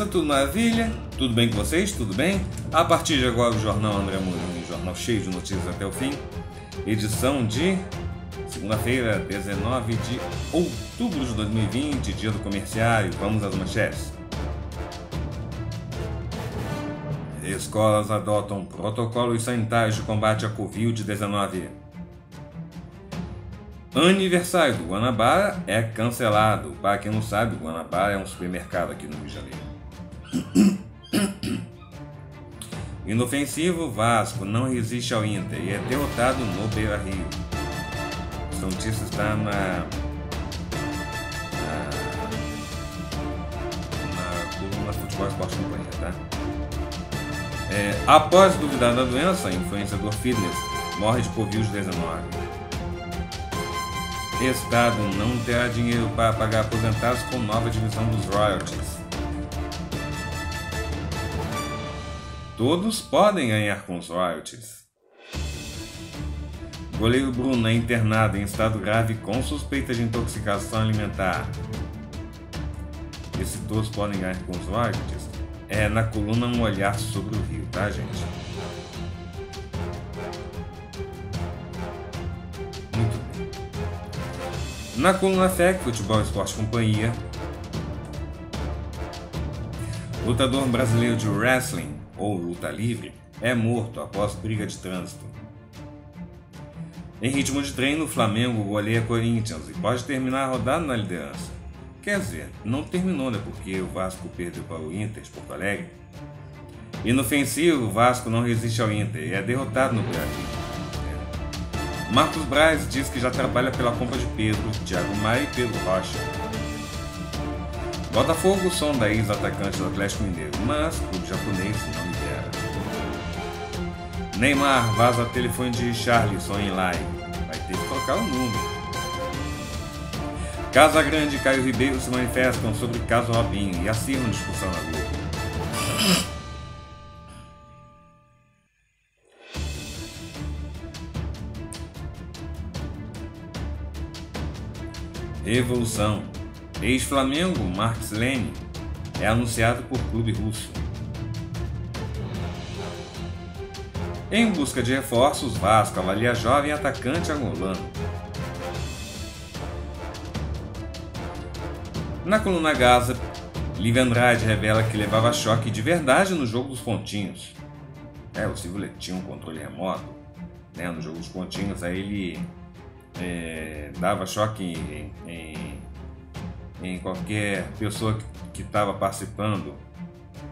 beleza? Tudo maravilha? Tudo bem com vocês? Tudo bem? A partir de agora, o Jornal André Mourinho, um jornal cheio de notícias até o fim. Edição de segunda-feira, 19 de outubro de 2020, dia do comerciário. Vamos às manchetes. Escolas adotam protocolos sanitários de combate à Covid-19. Aniversário do Guanabara é cancelado. Para quem não sabe, o Guanabara é um supermercado aqui no Rio de Janeiro. Inofensivo, Vasco não resiste ao Inter e é derrotado no Beira Rio. Os notícia está na, na, na Futebol Esporte Companhia, tá? É, após duvidar da doença, influenciador fitness morre de Covid-19. Estado não terá dinheiro para pagar aposentados com nova divisão dos royalties. Todos podem ganhar com os royalties. Goleiro Bruno é internado em estado grave com suspeita de intoxicação alimentar. Esse todos podem ganhar com os royalties. É na coluna um olhar sobre o rio, tá, gente? Muito bem. Na coluna FEC, Futebol Esporte Companhia, lutador brasileiro de wrestling ou luta livre, é morto após briga de trânsito. Em ritmo de treino, o Flamengo goleia Corinthians e pode terminar a rodada na liderança. Quer dizer, não terminou, né? Porque o Vasco perdeu para o Inter de Porto Alegre. Inofensivo, o Vasco não resiste ao Inter e é derrotado no Brasil. Marcos Braz diz que já trabalha pela compra de Pedro, Thiago Maia e Pedro Rocha. Botafogo da ex-atacante do Atlético Mineiro, mas o japonês não libera. Neymar vaza telefone de sonha em live. Vai ter que colocar o número. Casa Grande e Caio Ribeiro se manifestam sobre caso Robinho e acirram discussão na Globo. Revolução Ex-Flamengo, Marcos Leme é anunciado por clube russo. Em busca de reforços, Vasco avalia jovem atacante angolano. Na coluna Gaza, Lívia Andrade revela que levava choque de verdade no jogo dos pontinhos. É, o Silvio tinha um controle remoto, né? No jogo dos pontinhos, aí ele é, dava choque em, em em qualquer pessoa que estava participando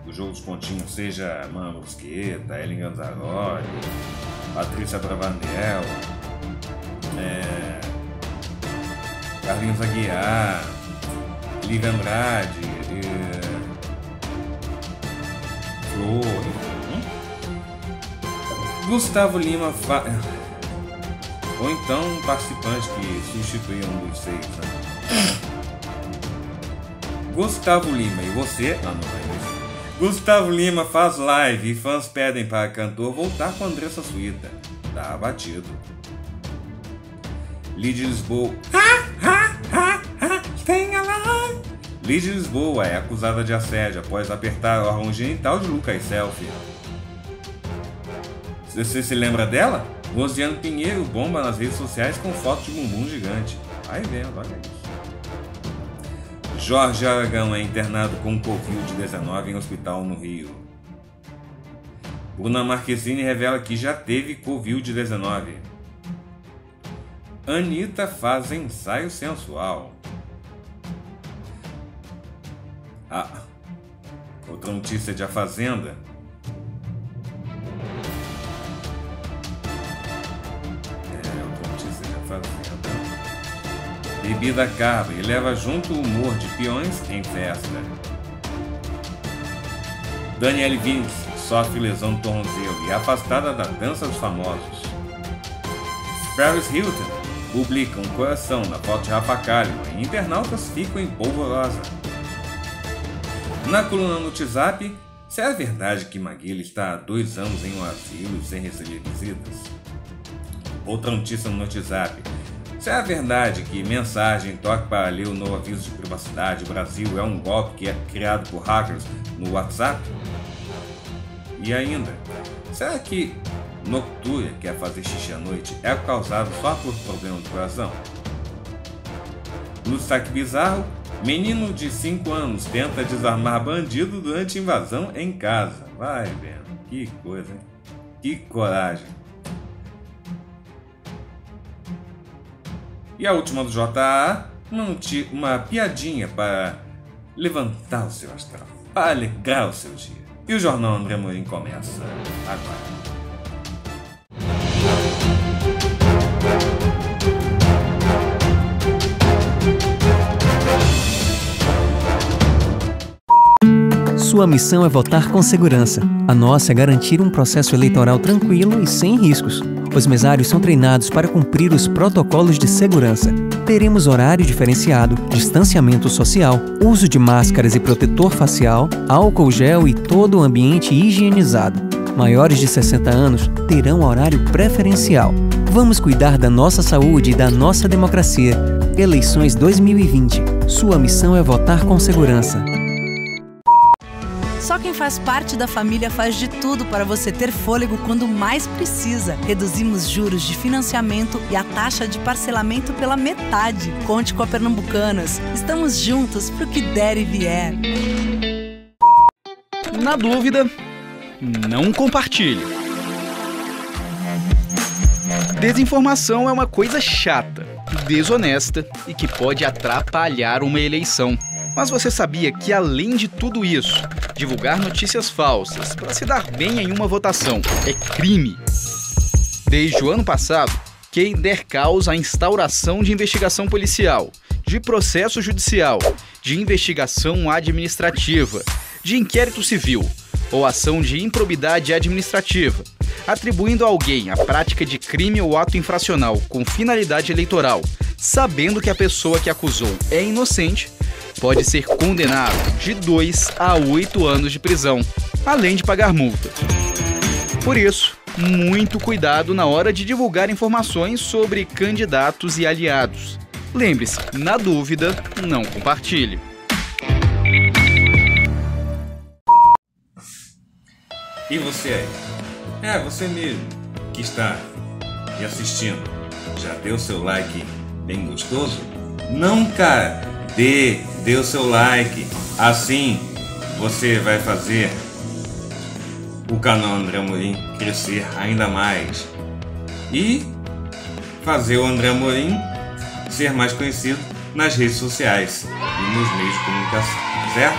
do jogo dos pontinhos, seja Mano Busqueta, Ellen Ganzaroli, Patrícia Bravanel, é, Carlinhos Aguiar, Lívia Andrade, é, Flor, Gustavo Lima. Fa... Ou então participantes que substituíam os seis. Né? Gustavo Lima e você. Ah, não, é Gustavo Lima faz live e fãs pedem para cantor voltar com Andressa Suíta. Tá abatido. Lid Lisboa. Ha, ha, ha, ha, tenha lá. Lid Lisboa é acusada de assédio após apertar o órgão genital de Lucas Selfie. Você se lembra dela? Rosiano Pinheiro bomba nas redes sociais com foto de bumbum gigante. Vai vendo, olha isso. Jorge Aragão é internado com Covid-19 em hospital no Rio. Bruna Marquezine revela que já teve Covid-19. Anitta faz ensaio sensual. Ah, outra notícia de A Fazenda bebida acaba e leva junto o humor de peões em festa. Danielle Vince sofre lesão no tornozelo e é afastada da dança dos famosos. Paris Hilton publica um coração na foto de Rapacalho e internautas ficam em polvorosa. Na coluna no WhatsApp, será é verdade que Maguila está há dois anos em um asilo sem receber visitas? Outra notícia no WhatsApp. Se é verdade que mensagem toque para ler o novo aviso de privacidade Brasil é um golpe que é criado por hackers no WhatsApp? E ainda, será que noctúria quer é fazer xixi à noite é causado só por problema de coração? No saque bizarro, menino de 5 anos tenta desarmar bandido durante invasão em casa. Vai, vendo? que coisa, hein? Que coragem. E a última do JA, uma piadinha para levantar o seu astral, para alegrar o seu dia. E o Jornal André Morim começa agora. Sua missão é votar com segurança. A nossa é garantir um processo eleitoral tranquilo e sem riscos. Os mesários são treinados para cumprir os protocolos de segurança. Teremos horário diferenciado, distanciamento social, uso de máscaras e protetor facial, álcool gel e todo o ambiente higienizado. Maiores de 60 anos terão horário preferencial. Vamos cuidar da nossa saúde e da nossa democracia. Eleições 2020. Sua missão é votar com segurança. Só quem faz parte da família faz de tudo para você ter fôlego quando mais precisa. Reduzimos juros de financiamento e a taxa de parcelamento pela metade. Conte com a Pernambucanas. Estamos juntos pro que der e vier. Na dúvida, não compartilhe. Desinformação é uma coisa chata, desonesta e que pode atrapalhar uma eleição. Mas você sabia que, além de tudo isso, Divulgar notícias falsas para se dar bem em uma votação é crime. Desde o ano passado, quem der causa à instauração de investigação policial, de processo judicial, de investigação administrativa, de inquérito civil ou ação de improbidade administrativa, atribuindo a alguém a prática de crime ou ato infracional com finalidade eleitoral, sabendo que a pessoa que acusou é inocente, pode ser condenado de 2 a 8 anos de prisão, além de pagar multa. Por isso, muito cuidado na hora de divulgar informações sobre candidatos e aliados. Lembre-se, na dúvida, não compartilhe. E você aí? É, você mesmo que está me assistindo. Já deu seu like bem gostoso? Não, cara! dê, dê o seu like. Assim você vai fazer o canal André Morim crescer ainda mais e fazer o André Morim ser mais conhecido nas redes sociais e nos meios de comunicação, certo?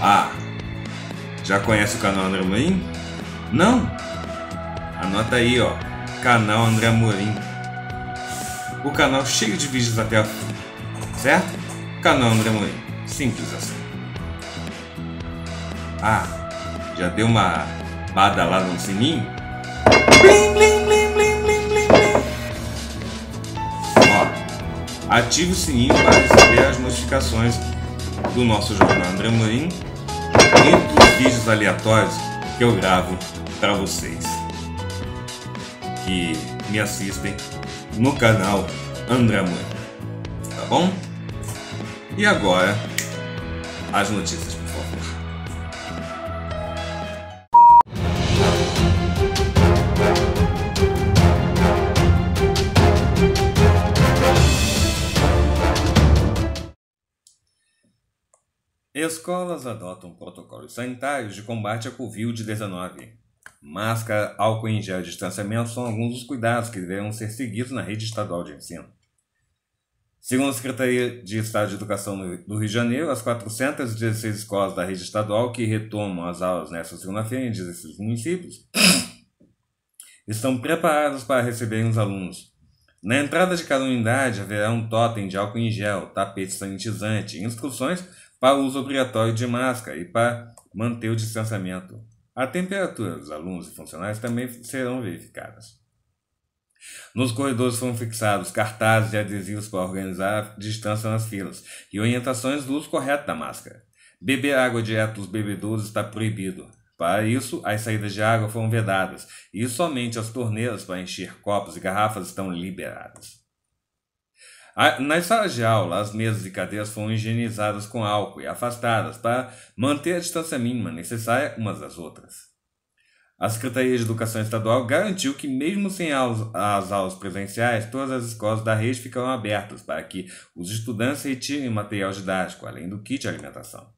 Ah, já conhece o canal André Morim Não? Anota aí, ó, canal André Morim O canal cheio de vídeos até a certo? Canal no Simples assim. Ah, já deu uma badalada no sininho? Blim, blim, blim, blim, blim, blim, blim. Ó, ative o sininho para receber as notificações do nosso jornal André Morim e dos vídeos aleatórios que eu gravo para vocês que me assistem no canal André Morim. Tá bom? E agora, as notícias, por favor. Escolas adotam protocolos sanitários de combate à Covid-19. Máscara, álcool em gel e distanciamento são alguns dos cuidados que deverão ser seguidos na rede estadual de ensino. Segundo a Secretaria de Estado de Educação do Rio de Janeiro, as 416 escolas da rede estadual que retomam as aulas nesta segunda-feira em 16 municípios estão preparadas para receberem os alunos. Na entrada de cada unidade haverá um totem de álcool em gel, tapete sanitizante, instruções para o uso obrigatório de máscara e para manter o distanciamento. A temperatura dos alunos e funcionários também serão verificadas. Nos corredores foram fixados cartazes e adesivos para organizar a distância nas filas e orientações do uso correto da máscara. Beber água direto dos bebedouros está proibido. Para isso, as saídas de água foram vedadas e somente as torneiras para encher copos e garrafas estão liberadas. Nas salas de aula, as mesas e cadeiras foram higienizadas com álcool e afastadas para manter a distância mínima necessária umas das outras. A Secretaria de Educação Estadual garantiu que, mesmo sem as aulas presenciais, todas as escolas da rede ficarão abertas para que os estudantes retirem material didático, além do kit de alimentação.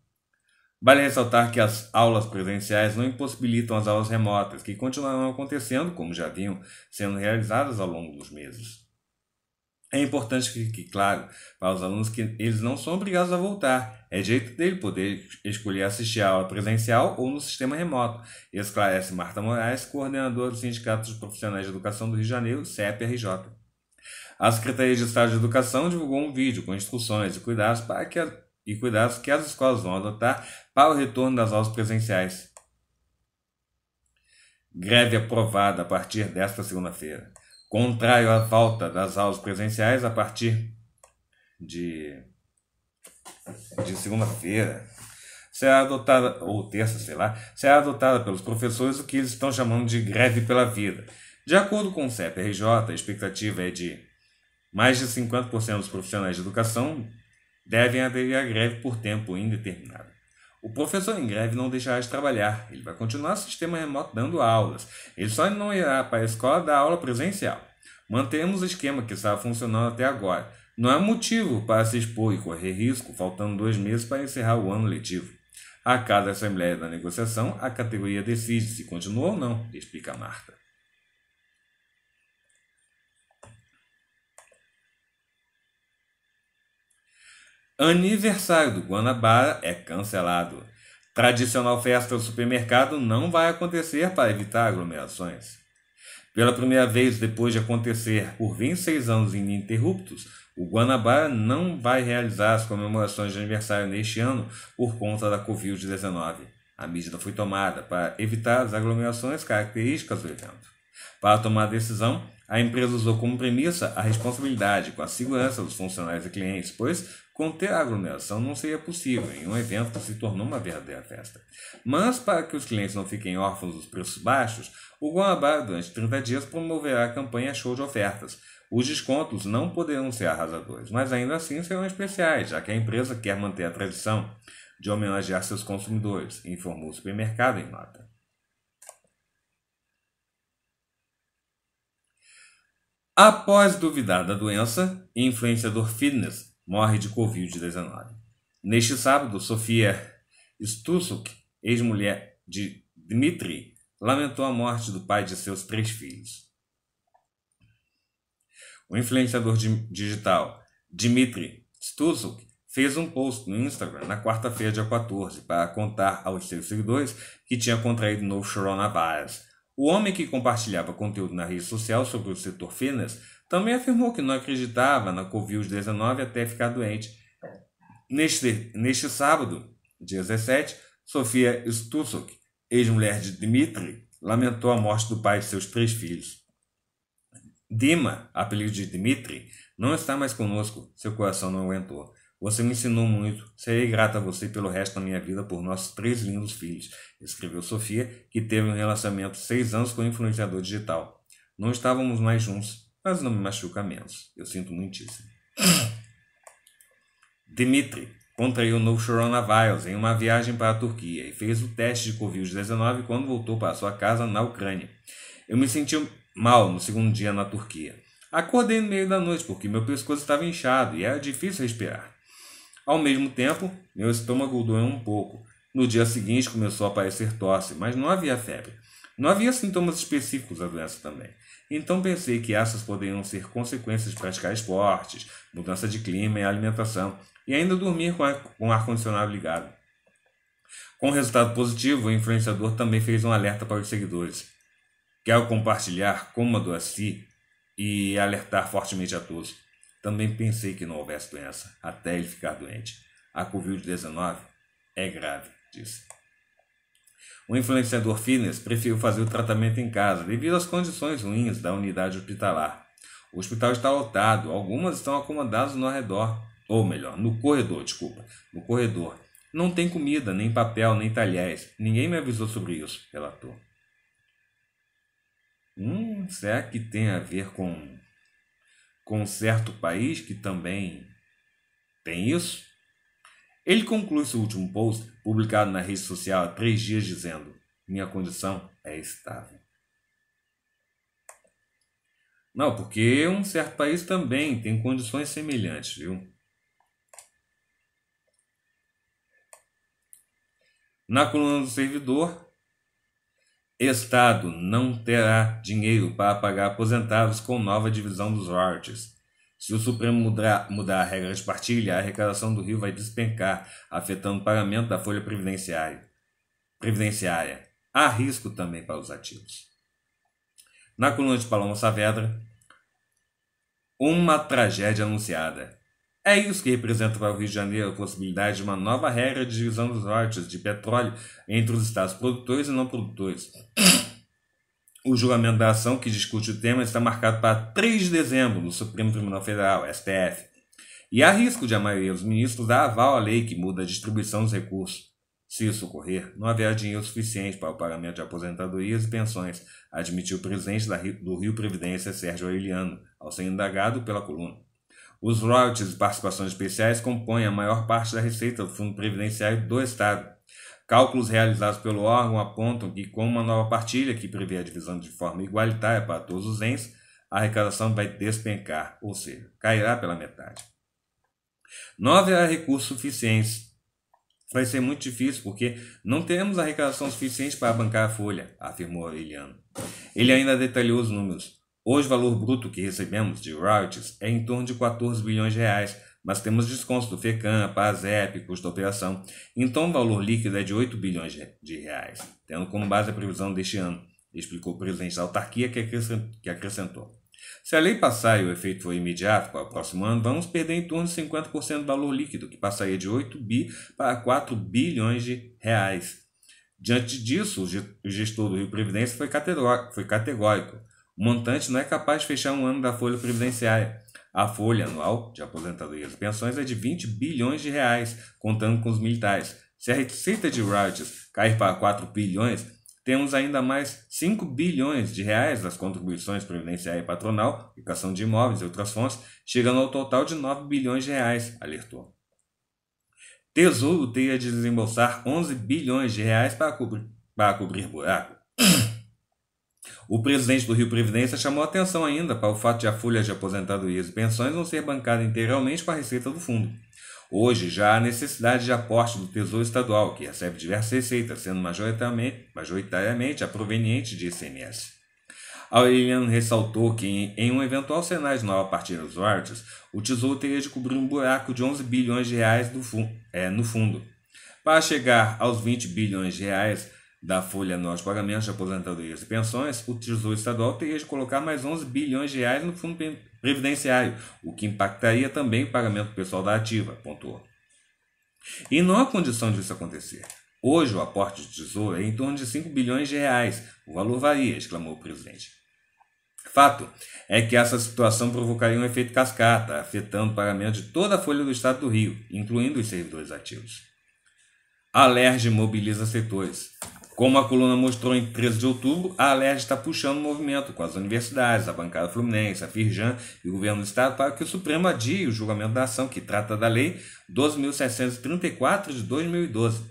Vale ressaltar que as aulas presenciais não impossibilitam as aulas remotas, que continuarão acontecendo, como já vinham sendo realizadas ao longo dos meses. É importante que fique claro para os alunos que eles não são obrigados a voltar, é direito dele poder escolher assistir a aula presencial ou no sistema remoto, esclarece Marta Moraes, coordenadora do Sindicato dos Profissionais de Educação do Rio de Janeiro, CEPRJ. A Secretaria de Estado de Educação divulgou um vídeo com instruções e cuidados, para que, e cuidados que as escolas vão adotar para o retorno das aulas presenciais. Greve aprovada a partir desta segunda-feira. Contrário à volta das aulas presenciais a partir de de segunda-feira será adotada, ou terça, sei lá, será adotada pelos professores o que eles estão chamando de greve pela vida. De acordo com o CEPRJ, a expectativa é de mais de 50% dos profissionais de educação devem aderir à greve por tempo indeterminado. O professor em greve não deixará de trabalhar, ele vai continuar o sistema remoto dando aulas, ele só não irá para a escola dar aula presencial. Mantemos o esquema que estava funcionando até agora, não há motivo para se expor e correr risco, faltando dois meses para encerrar o ano letivo. A cada assembleia da negociação, a categoria decide se continua ou não, explica Marta. Aniversário do Guanabara é cancelado. Tradicional festa do supermercado não vai acontecer para evitar aglomerações. Pela primeira vez depois de acontecer por 26 anos ininterruptos, o Guanabara não vai realizar as comemorações de aniversário neste ano por conta da Covid-19. A medida foi tomada para evitar as aglomerações características do evento. Para tomar a decisão, a empresa usou como premissa a responsabilidade com a segurança dos funcionários e clientes, pois conter a aglomeração não seria possível em um evento que se tornou uma verdadeira festa. Mas, para que os clientes não fiquem órfãos dos preços baixos, o Guanabara, durante 30 dias, promoverá a campanha Show de Ofertas, os descontos não poderão ser arrasadores, mas ainda assim serão especiais, já que a empresa quer manter a tradição de homenagear seus consumidores, informou o supermercado em nota. Após duvidar da doença, influenciador fitness morre de Covid-19. Neste sábado, Sofia Stussuk, ex-mulher de Dmitry, lamentou a morte do pai de seus três filhos. O influenciador digital Dmitry Stuzuk fez um post no Instagram na quarta-feira, dia 14, para contar aos seus seguidores que tinha contraído novo coronavírus. O homem que compartilhava conteúdo na rede social sobre o setor fitness também afirmou que não acreditava na Covid-19 até ficar doente. Neste, neste sábado, dia 17, Sofia Stusuk, ex-mulher de Dmitry, lamentou a morte do pai de seus três filhos. Dima, apelido de Dmitri, não está mais conosco. Seu coração não aguentou. Você me ensinou muito. Serei grata a você pelo resto da minha vida por nossos três lindos filhos, escreveu Sofia, que teve um relacionamento seis anos com o um influenciador digital. Não estávamos mais juntos, mas não me machuca menos. Eu sinto muitíssimo. Dmitri contraiu o novo coronavírus em uma viagem para a Turquia e fez o teste de Covid-19 quando voltou para sua casa na Ucrânia. Eu me senti mal no segundo dia na Turquia. Acordei no meio da noite porque meu pescoço estava inchado e era difícil respirar. Ao mesmo tempo, meu estômago doeu um pouco. No dia seguinte começou a aparecer tosse, mas não havia febre. Não havia sintomas específicos da doença também. Então pensei que essas poderiam ser consequências de praticar esportes, mudança de clima e alimentação, e ainda dormir com, o ar-condicionado ligado. Com resultado positivo, o influenciador também fez um alerta para os seguidores. Quero compartilhar cômodo a si e alertar fortemente a todos, também pensei que não houvesse doença, até ele ficar doente. A Covid-19 é grave, disse. O influenciador fitness preferiu fazer o tratamento em casa devido às condições ruins da unidade hospitalar. O hospital está lotado, algumas estão acomodadas no redor, ou melhor, no corredor, desculpa, no corredor. Não tem comida, nem papel, nem talheres. Ninguém me avisou sobre isso, relatou. Hum, será que tem a ver com, com um certo país que também tem isso? Ele conclui seu último post, publicado na rede social há três dias, dizendo: Minha condição é estável. Não, porque um certo país também tem condições semelhantes, viu? Na coluna do servidor, Estado não terá dinheiro para pagar aposentados com nova divisão dos royalties. Se o Supremo mudar, mudar a regra de partilha, a arrecadação do Rio vai despencar, afetando o pagamento da folha previdenciária. previdenciária. Há risco também para os ativos. Na coluna de Paloma Saavedra, uma tragédia anunciada. É isso que representa para o Rio de Janeiro a possibilidade de uma nova regra de divisão dos royalties de petróleo entre os estados produtores e não produtores. O julgamento da ação que discute o tema está marcado para 3 de dezembro no Supremo Tribunal Federal, STF. E há risco de a maioria dos ministros dar aval à lei que muda a distribuição dos recursos. Se isso ocorrer, não haverá dinheiro suficiente para o pagamento de aposentadorias e pensões, admitiu o presidente do Rio Previdência, Sérgio Aureliano, ao ser indagado pela coluna. Os royalties e participações especiais compõem a maior parte da receita do Fundo Previdenciário do Estado. Cálculos realizados pelo órgão apontam que, com uma nova partilha que prevê a divisão de forma igualitária para todos os ens, a arrecadação vai despencar, ou seja, cairá pela metade. Não haverá recursos suficientes. Vai ser muito difícil porque não teremos arrecadação suficiente para bancar a folha, afirmou Aureliano. Ele ainda detalhou os números. Hoje o valor bruto que recebemos de royalties é em torno de 14 bilhões de reais, mas temos descontos do FECAM, PASEP, custo da operação. Então o valor líquido é de 8 bilhões de reais, tendo como base a previsão deste ano, explicou o presidente da autarquia que acrescentou. Se a lei passar e o efeito for imediato para o próximo ano, vamos perder em torno de 50% do valor líquido, que passaria de 8 bi para 4 bilhões de reais. Diante disso, o gestor do Rio Previdência foi categórico o montante não é capaz de fechar um ano da folha previdenciária. A folha anual de aposentadorias e pensões é de 20 bilhões de reais, contando com os militares. Se a receita de royalties cair para 4 bilhões, temos ainda mais 5 bilhões de reais das contribuições previdenciária e patronal, aplicação de imóveis e outras fontes, chegando ao total de 9 bilhões de reais, alertou. Tesouro teria de desembolsar 11 bilhões de reais para cobrir, para cobrir buraco. O presidente do Rio Previdência chamou atenção ainda para o fato de a folha de aposentadorias e pensões não ser bancada integralmente com a receita do fundo. Hoje já há necessidade de aporte do Tesouro Estadual, que recebe diversas receitas, sendo majoritariamente, majoritariamente a proveniente de ICMS. Aureliano ressaltou que, em um eventual cenário de nova partida dos royalties, o Tesouro teria de cobrir um buraco de 11 bilhões de reais do, é, no fundo. Para chegar aos 20 bilhões de reais, da folha anual de pagamentos de aposentadorias e pensões, o Tesouro Estadual teria de colocar mais 11 bilhões de reais no fundo previdenciário, o que impactaria também o pagamento pessoal da ativa, pontuou. E não há condição disso acontecer. Hoje o aporte do Tesouro é em torno de 5 bilhões de reais. O valor varia, exclamou o presidente. Fato é que essa situação provocaria um efeito cascata, afetando o pagamento de toda a folha do Estado do Rio, incluindo os servidores ativos. A LERJ mobiliza setores. Como a coluna mostrou em 13 de outubro, a Alerj está puxando o movimento com as universidades, a bancada fluminense, a Firjan e o governo do Estado para que o Supremo adie o julgamento da ação que trata da Lei 12.734 de 2012.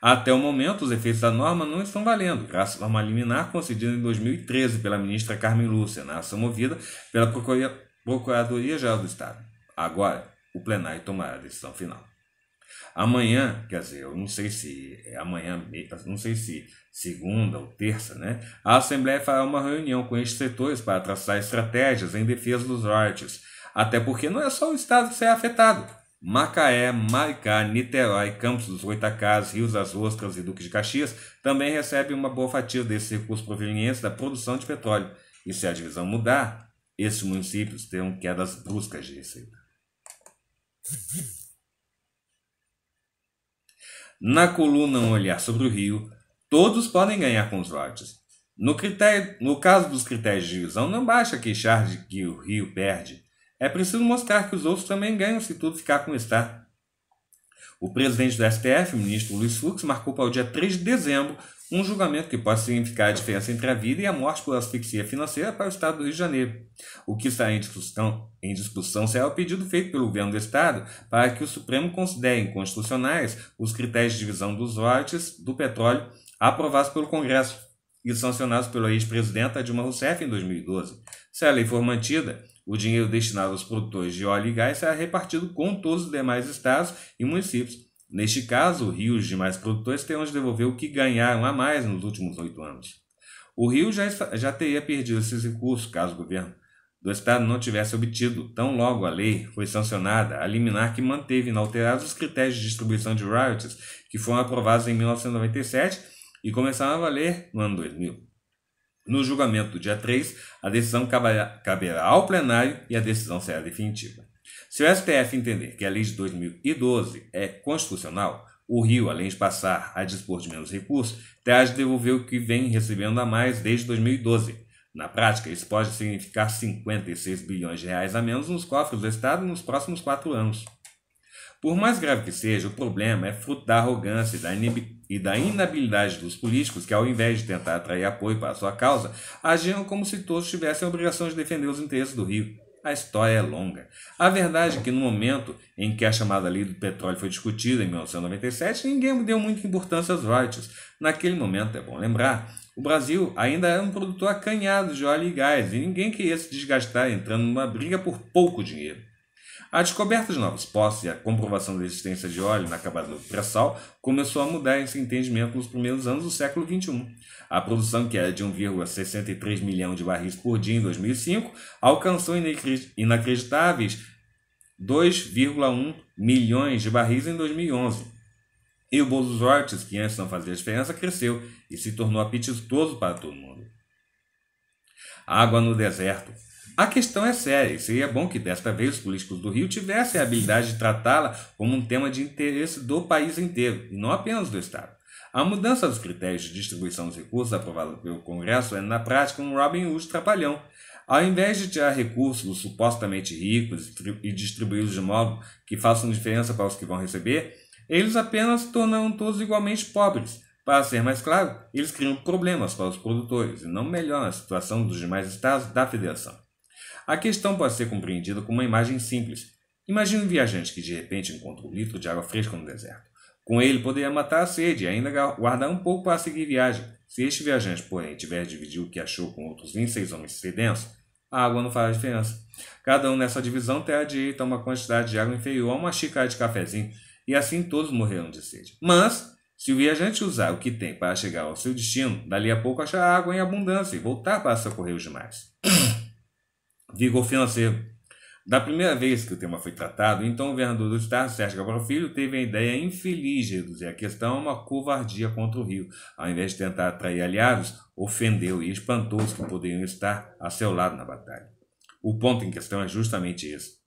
Até o momento, os efeitos da norma não estão valendo, graças a uma liminar concedida em 2013 pela ministra Carmen Lúcia, na ação movida pela Procuradoria-Geral do Estado. Agora, o plenário tomará a decisão final. Amanhã, quer dizer, eu não sei se é amanhã, não sei se segunda ou terça, né? A Assembleia fará uma reunião com estes setores para traçar estratégias em defesa dos nortes. Até porque não é só o estado que será é afetado. Macaé, Maricá, Niterói, Campos dos Oitacás, Rios das Ostras e Duque de Caxias também recebem uma boa fatia desses recursos provenientes da produção de petróleo. E se a divisão mudar, esses municípios terão quedas bruscas de receita. Na coluna Um Olhar sobre o Rio, todos podem ganhar com os lotes. No, critério, no caso dos critérios de divisão, não basta queixar de que o Rio perde. É preciso mostrar que os outros também ganham se tudo ficar como está. O presidente do STF, ministro Luiz Fux, marcou para o dia 3 de dezembro um julgamento que pode significar a diferença entre a vida e a morte por asfixia financeira para o Estado do Rio de Janeiro. O que está em discussão, em discussão será o pedido feito pelo governo do Estado para que o Supremo considere inconstitucionais os critérios de divisão dos lotes do petróleo aprovados pelo Congresso e sancionados pela ex-presidenta Dilma Rousseff em 2012. Se a lei for mantida, o dinheiro destinado aos produtores de óleo e gás será repartido com todos os demais estados e municípios Neste caso, o Rio e os demais produtores terão de devolver o que ganharam a mais nos últimos oito anos. O Rio já, já teria perdido esses recursos caso o governo do Estado não tivesse obtido, tão logo a lei foi sancionada, a liminar que manteve inalterados os critérios de distribuição de royalties que foram aprovados em 1997 e começaram a valer no ano 2000. No julgamento do dia 3, a decisão caberá ao plenário e a decisão será definitiva. Se o STF entender que a lei de 2012 é constitucional, o Rio, além de passar a dispor de menos recursos, terá de devolver o que vem recebendo a mais desde 2012. Na prática, isso pode significar 56 bilhões de reais a menos nos cofres do Estado nos próximos quatro anos. Por mais grave que seja, o problema é fruto da arrogância e da, inabilidade dos políticos que, ao invés de tentar atrair apoio para sua causa, agiam como se todos tivessem a obrigação de defender os interesses do Rio a história é longa. A verdade é que no momento em que a chamada lei do petróleo foi discutida, em 1997, ninguém deu muita importância aos royalties. Naquele momento, é bom lembrar, o Brasil ainda era um produtor acanhado de óleo e gás e ninguém queria se desgastar entrando numa briga por pouco dinheiro. A descoberta de novos poços e a comprovação da existência de óleo na camada pré-sal começou a mudar esse entendimento nos primeiros anos do século XXI. A produção, que era de 1,63 milhão de barris por dia em 2005, alcançou inacreditáveis 2,1 milhões de barris em 2011. E o bolo dos hortes, que antes não fazia diferença, cresceu e se tornou apetitoso para todo mundo. Água no deserto. A questão é séria e seria é bom que desta vez os políticos do Rio tivessem a habilidade de tratá-la como um tema de interesse do país inteiro e não apenas do Estado. A mudança dos critérios de distribuição dos recursos aprovada pelo Congresso é, na prática, um Robin Hood trapalhão. Ao invés de tirar recursos dos supostamente ricos e distribuí-los de modo que façam diferença para os que vão receber, eles apenas tornam todos igualmente pobres. Para ser mais claro, eles criam problemas para os produtores e não melhoram a situação dos demais estados da federação. A questão pode ser compreendida com uma imagem simples. Imagine um viajante que de repente encontra um litro de água fresca no deserto. Com ele poderia matar a sede e ainda guardar um pouco para seguir viagem. Se este viajante, porém, tiver dividido o que achou com outros 26 homens sedentos, a água não fará diferença. Cada um nessa divisão terá direito a uma quantidade de água inferior a uma xícara de cafezinho, e assim todos morrerão de sede. Mas, se o viajante usar o que tem para chegar ao seu destino, dali a pouco achará água em abundância e voltar para socorrer os demais vigor financeiro. Da primeira vez que o tema foi tratado, então o governador do estado, Sérgio Cabral Filho, teve a ideia infeliz de reduzir a questão a uma covardia contra o Rio. Ao invés de tentar atrair aliados, ofendeu e espantou os que poderiam estar a seu lado na batalha. O ponto em questão é justamente esse.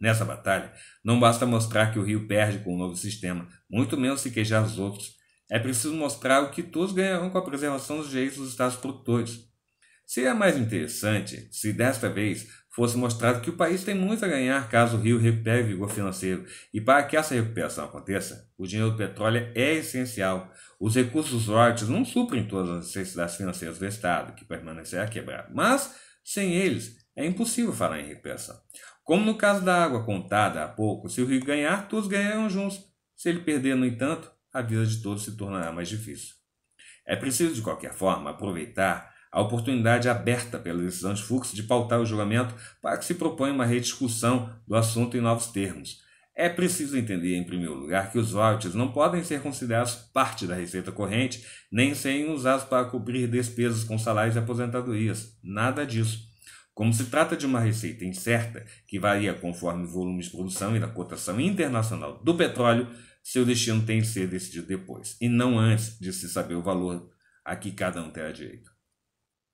Nessa batalha, não basta mostrar que o Rio perde com o novo sistema, muito menos se queijar os outros. É preciso mostrar o que todos ganharão com a preservação dos direitos dos estados produtores. Seria mais interessante se desta vez fosse mostrado que o país tem muito a ganhar caso o Rio recupere vigor financeiro. E para que essa recuperação aconteça, o dinheiro do petróleo é essencial. Os recursos royalties não suprem todas as necessidades financeiras do Estado, que permanecerá quebrado. Mas, sem eles, é impossível falar em recuperação. Como no caso da água contada há pouco, se o Rio ganhar, todos ganharão juntos. Se ele perder, no entanto, a vida de todos se tornará mais difícil. É preciso, de qualquer forma, aproveitar a oportunidade é aberta pela decisão de Fux de pautar o julgamento para que se proponha uma rediscussão do assunto em novos termos. É preciso entender, em primeiro lugar, que os royalties não podem ser considerados parte da receita corrente, nem serem usados para cobrir despesas com salários e aposentadorias. Nada disso. Como se trata de uma receita incerta, que varia conforme o volume de produção e da cotação internacional do petróleo, seu destino tem de ser decidido depois, e não antes de se saber o valor a que cada um terá direito.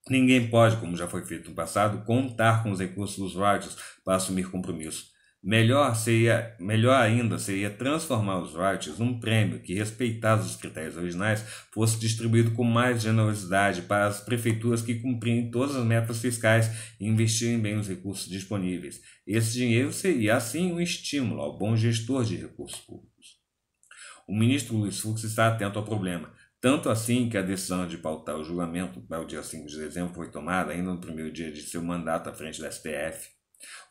Ninguém pode, como já foi feito no passado, contar com os recursos dos Riders para assumir compromisso. Melhor, seria, melhor ainda seria transformar os Riders num prêmio que, respeitados os critérios originais, fosse distribuído com mais generosidade para as prefeituras que cumprirem todas as metas fiscais e investirem bem os recursos disponíveis. Esse dinheiro seria, assim, um estímulo ao bom gestor de recursos públicos. O ministro Luiz Fux está atento ao problema tanto assim que a decisão de pautar o julgamento para o dia 5 de dezembro foi tomada ainda no primeiro dia de seu mandato à frente da STF.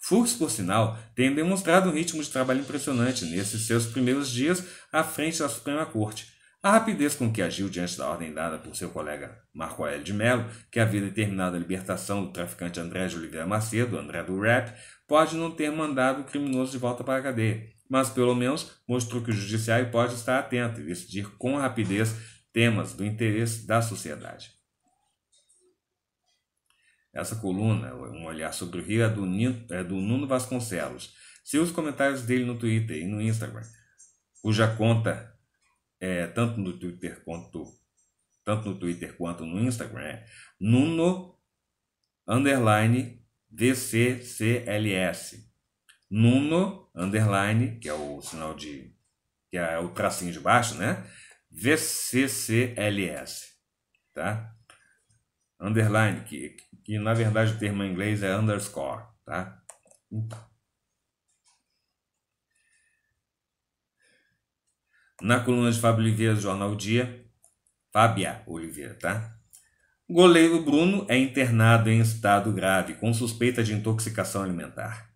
Fux, por sinal, tem demonstrado um ritmo de trabalho impressionante nesses seus primeiros dias à frente da Suprema Corte. A rapidez com que agiu diante da ordem dada por seu colega Marco Aélio de Mello, que havia determinado a libertação do traficante André de Oliveira Macedo, André do Rap, pode não ter mandado o criminoso de volta para a cadeia, mas pelo menos mostrou que o judiciário pode estar atento e decidir com rapidez temas do interesse da sociedade. Essa coluna, Um Olhar sobre o Rio, é do, Nino, é do Nuno Vasconcelos. Se os comentários dele no Twitter e no Instagram, cuja conta, é, tanto, no Twitter quanto, tanto no Twitter quanto no Instagram, é Nuno underline VCCLS. Nuno underline, que é o sinal de. que é o tracinho de baixo, né? VCCLS, tá? Underline, que, que na verdade o termo em inglês é underscore, tá? Então. Na coluna de Fábio Oliveira, Jornal Dia, Fábia Oliveira, tá? Goleiro Bruno é internado em estado grave, com suspeita de intoxicação alimentar.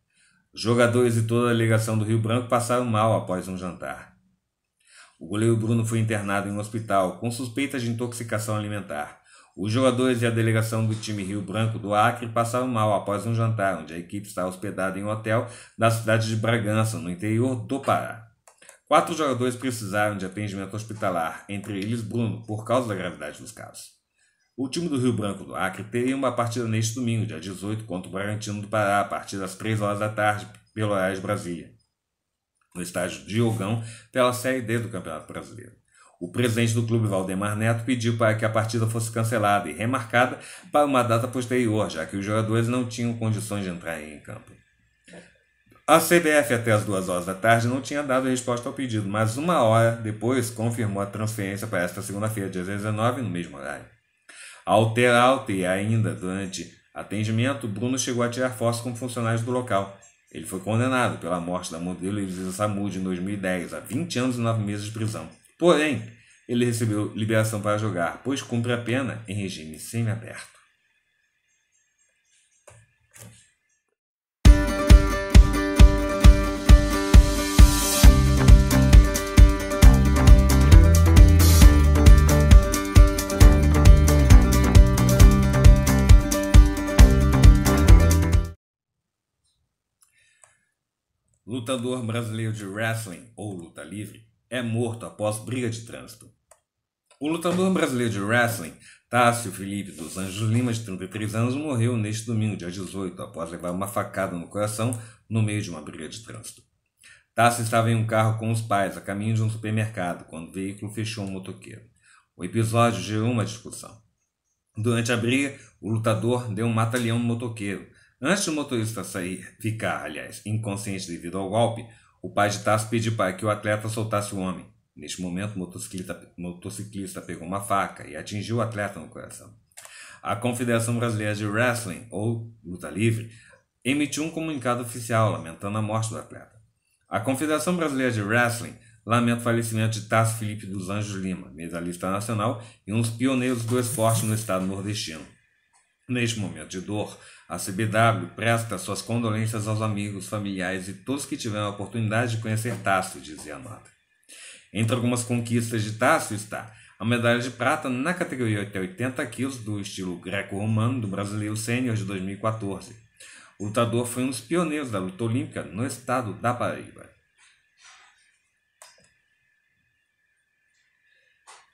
Jogadores de toda a ligação do Rio Branco passaram mal após um jantar. O goleiro Bruno foi internado em um hospital com suspeitas de intoxicação alimentar. Os jogadores e a delegação do time Rio Branco do Acre passaram mal após um jantar, onde a equipe está hospedada em um hotel da cidade de Bragança, no interior do Pará. Quatro jogadores precisaram de atendimento hospitalar, entre eles Bruno, por causa da gravidade dos casos. O time do Rio Branco do Acre teria uma partida neste domingo, dia 18, contra o Bragantino do Pará, a partir das 3 horas da tarde, pelo horário de Brasília no estádio Diogão pela Série D do Campeonato Brasileiro. O presidente do clube, Valdemar Neto, pediu para que a partida fosse cancelada e remarcada para uma data posterior, já que os jogadores não tinham condições de entrar em campo. A CBF, até as duas horas da tarde, não tinha dado resposta ao pedido, mas uma hora depois confirmou a transferência para esta segunda-feira, dia 19, no mesmo horário. Ao ter alta e ainda durante atendimento, Bruno chegou a tirar fotos com funcionários do local. Ele foi condenado pela morte da modelo Elisa Samud em 2010 a 20 anos e 9 meses de prisão. Porém, ele recebeu liberação para jogar, pois cumpre a pena em regime semiaberto. lutador brasileiro de wrestling ou luta livre, é morto após briga de trânsito. O lutador brasileiro de wrestling, Tássio Felipe dos Anjos Lima, de 33 anos, morreu neste domingo, dia 18, após levar uma facada no coração no meio de uma briga de trânsito. Tássio estava em um carro com os pais a caminho de um supermercado quando o veículo fechou um motoqueiro. O episódio gerou uma discussão. Durante a briga, o lutador deu um mata-leão no motoqueiro, Antes do motorista sair, ficar, aliás, inconsciente devido ao golpe, o pai de Tasso pediu para que o atleta soltasse o homem. Neste momento, o motociclista, motociclista pegou uma faca e atingiu o atleta no coração. A Confederação Brasileira de Wrestling, ou Luta Livre, emitiu um comunicado oficial lamentando a morte do atleta. A Confederação Brasileira de Wrestling lamenta o falecimento de Tasso Felipe dos Anjos Lima, medalhista nacional e um dos pioneiros do esporte no estado nordestino. Neste momento de dor, a CBW presta suas condolências aos amigos, familiares e todos que tiveram a oportunidade de conhecer Tasso, dizia a nota. Entre algumas conquistas de Tasso está a medalha de prata na categoria até 80 kg do estilo greco-romano do brasileiro sênior de 2014. O lutador foi um dos pioneiros da luta olímpica no estado da Paraíba.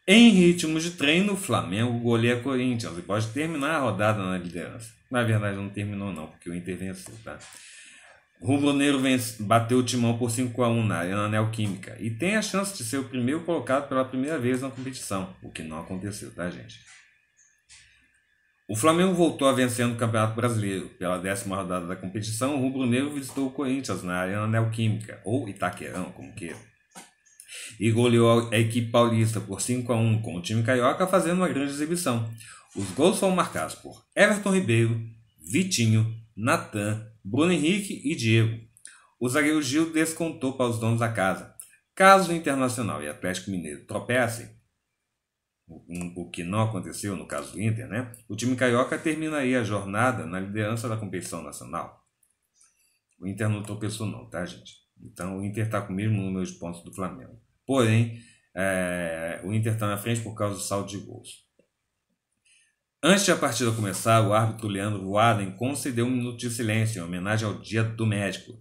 Em ritmo de treino, o Flamengo goleia Corinthians e pode terminar a rodada na liderança. Na verdade, não terminou, não, porque o Inter venceu, tá? Rubro Negro bateu o Timão por 5 a 1 na Arena Neoquímica e tem a chance de ser o primeiro colocado pela primeira vez na competição, o que não aconteceu, tá, gente? O Flamengo voltou a vencer no Campeonato Brasileiro. Pela décima rodada da competição, o Rubro Negro visitou o Corinthians na Arena Neoquímica, ou Itaquerão, como queira e goleou a equipe paulista por 5 a 1 com o time carioca fazendo uma grande exibição. Os gols foram marcados por Everton Ribeiro, Vitinho, Natan, Bruno Henrique e Diego. O zagueiro Gil descontou para os donos da casa. Caso o Internacional e Atlético Mineiro tropecem, o que não aconteceu no caso do Inter, né? O time carioca terminaria a jornada na liderança da competição nacional. O Inter não tropeçou não, tá, gente? Então o Inter está com o mesmo número de pontos do Flamengo. Porém, é, o Inter está na frente por causa do saldo de gols. Antes da partida começar, o árbitro Leandro Waden concedeu um minuto de silêncio em homenagem ao Dia do Médico.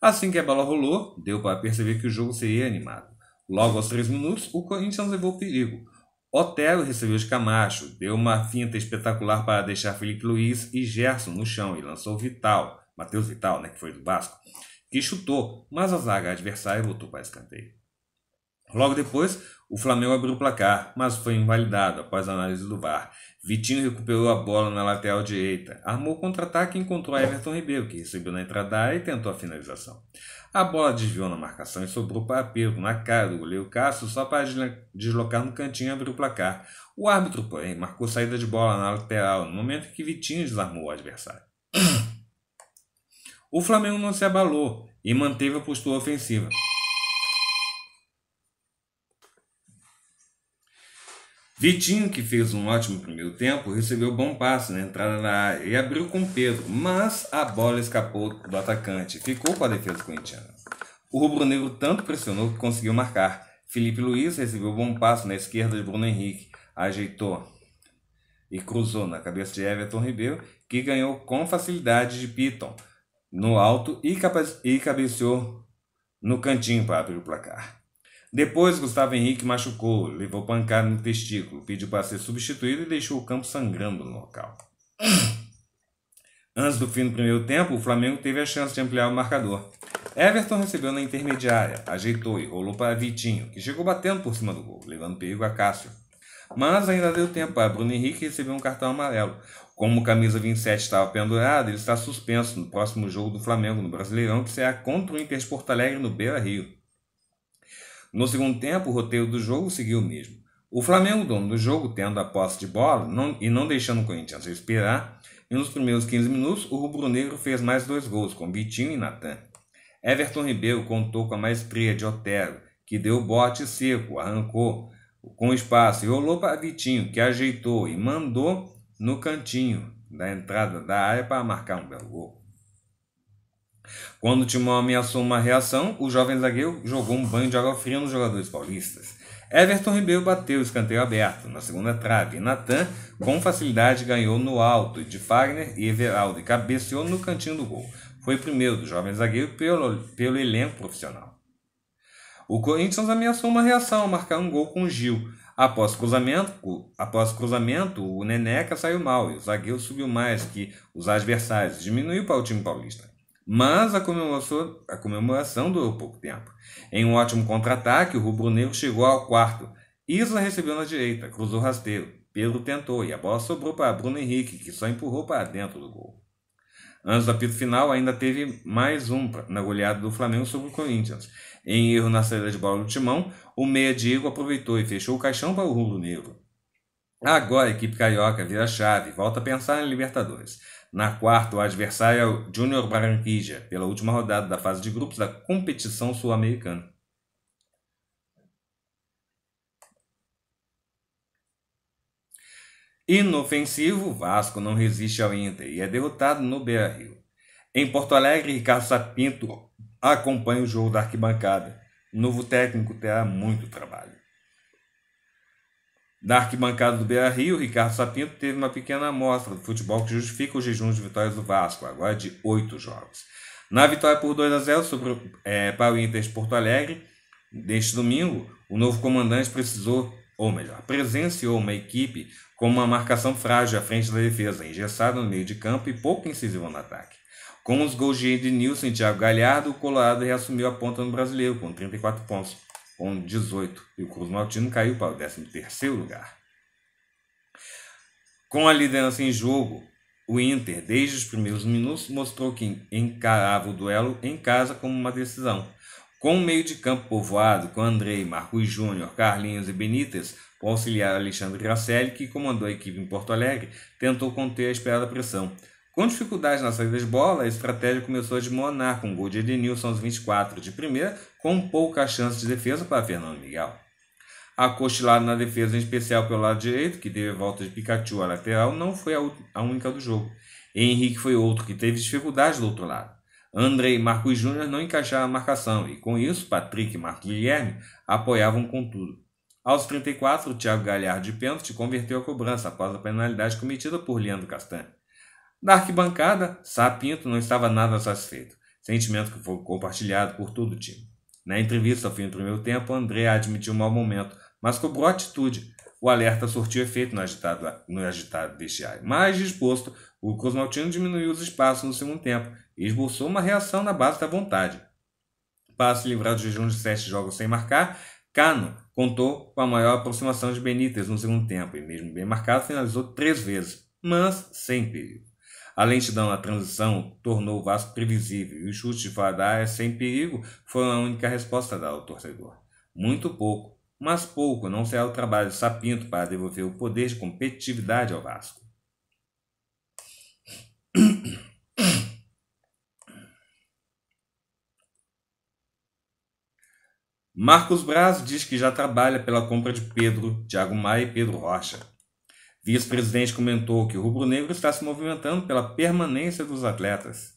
Assim que a bola rolou, deu para perceber que o jogo seria animado. Logo aos três minutos, o Corinthians levou o perigo. Otero recebeu de Camacho, deu uma finta espetacular para deixar Felipe Luiz e Gerson no chão e lançou Vital, Matheus Vital, né, que foi do Vasco, que chutou, mas a zaga adversária voltou para escanteio. Logo depois, o Flamengo abriu o placar, mas foi invalidado após a análise do VAR. Vitinho recuperou a bola na lateral direita, armou o contra-ataque e encontrou Everton Ribeiro, que recebeu na entrada área e tentou a finalização. A bola desviou na marcação e sobrou para Pedro, na cara do goleiro Cássio, só para deslocar no cantinho e abrir o placar. O árbitro, porém, marcou saída de bola na lateral, no momento em que Vitinho desarmou o adversário. O Flamengo não se abalou e manteve a postura ofensiva. Vitinho, que fez um ótimo primeiro tempo, recebeu bom passo na entrada da área e abriu com Pedro, mas a bola escapou do atacante. Ficou com a defesa corintiana. O rubro-negro tanto pressionou que conseguiu marcar. Felipe Luiz recebeu bom passo na esquerda de Bruno Henrique, ajeitou e cruzou na cabeça de Everton Ribeiro, que ganhou com facilidade de Piton no alto e, e cabeceou no cantinho para abrir o placar. Depois, Gustavo Henrique machucou, levou pancada no testículo, pediu para ser substituído e deixou o campo sangrando no local. Antes do fim do primeiro tempo, o Flamengo teve a chance de ampliar o marcador. Everton recebeu na intermediária, ajeitou e rolou para Vitinho, que chegou batendo por cima do gol, levando perigo a Cássio. Mas ainda deu tempo para Bruno Henrique receber um cartão amarelo. Como o camisa 27 estava pendurado, ele está suspenso no próximo jogo do Flamengo no Brasileirão, que será contra o Inter de Porto Alegre no Beira Rio. No segundo tempo, o roteiro do jogo seguiu o mesmo. O Flamengo, dono do jogo, tendo a posse de bola não, e não deixando o Corinthians respirar, e nos primeiros 15 minutos o rubro-negro fez mais dois gols, com Vitinho e Natan. Everton Ribeiro contou com a maestria de Otero, que deu bote seco, arrancou com espaço e rolou para Vitinho, que ajeitou e mandou no cantinho da entrada da área para marcar um belo gol. Quando o Timão ameaçou uma reação, o jovem zagueiro jogou um banho de água fria nos jogadores paulistas. Everton Ribeiro bateu o escanteio aberto na segunda trave. Natan, com facilidade, ganhou no alto de Fagner e Everaldo e cabeceou no cantinho do gol. Foi o primeiro do jovem zagueiro pelo, pelo elenco profissional. O Corinthians ameaçou uma reação ao marcar um gol com Gil. Após cruzamento, após cruzamento, o Neneca saiu mal e o zagueiro subiu mais que os adversários, diminuiu para o time paulista mas a comemoração, a comemoração durou pouco tempo. Em um ótimo contra-ataque, o rubro-negro chegou ao quarto. Isla recebeu na direita, cruzou rasteiro. Pedro tentou e a bola sobrou para Bruno Henrique, que só empurrou para dentro do gol. Antes do apito final, ainda teve mais um na goleada do Flamengo sobre o Corinthians. Em erro na saída de bola do timão, o meia Diego aproveitou e fechou o caixão para o rubro negro. Agora a equipe carioca vira chave e volta a pensar em Libertadores. Na quarta, o adversário é o Júnior Barranquilla, pela última rodada da fase de grupos da competição sul-americana. Inofensivo, Vasco não resiste ao Inter e é derrotado no Beira-Rio. Em Porto Alegre, Ricardo Sapinto acompanha o jogo da arquibancada. O novo técnico terá muito trabalho. Na arquibancada do Beira Rio, Ricardo Sapinto teve uma pequena amostra do futebol que justifica o jejum de vitórias do Vasco, agora de oito jogos. Na vitória por 2 a 0 sobre, é, para o Inter de Porto Alegre, neste domingo, o novo comandante precisou, ou melhor, presenciou uma equipe com uma marcação frágil à frente da defesa, engessada no meio de campo e pouco incisiva no ataque. Com os gols de Ed Nilson e Thiago Galhardo, o Colorado reassumiu a ponta no brasileiro, com 34 pontos com 18, e o Cruz Maltino caiu para o 13 lugar. Com a liderança em jogo, o Inter, desde os primeiros minutos, mostrou que encarava o duelo em casa como uma decisão. Com o meio de campo povoado, com Andrei, Marcos Júnior, Carlinhos e Benítez, o auxiliar Alexandre Grasselli, que comandou a equipe em Porto Alegre, tentou conter a esperada pressão. Com dificuldade na saída de bola, a estratégia começou a desmoronar com o gol de Edenilson aos 24 de primeira, com pouca chance de defesa para Fernando Miguel. Acostilado na defesa, em especial pelo lado direito, que teve volta de Pikachu à lateral, não foi a única do jogo. Henrique foi outro que teve dificuldades do outro lado. Andrei e Marcos Júnior não encaixaram a marcação e, com isso, Patrick e Marco Guilherme apoiavam com tudo. Aos 34, Thiago Galhardo de pênalti converteu a cobrança após a penalidade cometida por Leandro Castanho. Na arquibancada, Sapinto não estava nada satisfeito, sentimento que foi compartilhado por todo o time. Na entrevista ao fim do primeiro tempo, André admitiu um mau momento, mas cobrou atitude. O alerta surtiu efeito no agitado, no agitado vestiário. Mais disposto, o Cosmaltino diminuiu os espaços no segundo tempo e esboçou uma reação na base da vontade. Para se livrar do jejum de sete jogos sem marcar, Cano contou com a maior aproximação de Benítez no segundo tempo e, mesmo bem marcado, finalizou três vezes, mas sem perigo. A lentidão na transição tornou o Vasco previsível e o chute de é sem perigo foi a única resposta dada ao torcedor. Muito pouco, mas pouco não será o trabalho de Sapinto para devolver o poder de competitividade ao Vasco. Marcos Braz diz que já trabalha pela compra de Pedro, Thiago Maia e Pedro Rocha vice-presidente comentou que o rubro-negro está se movimentando pela permanência dos atletas.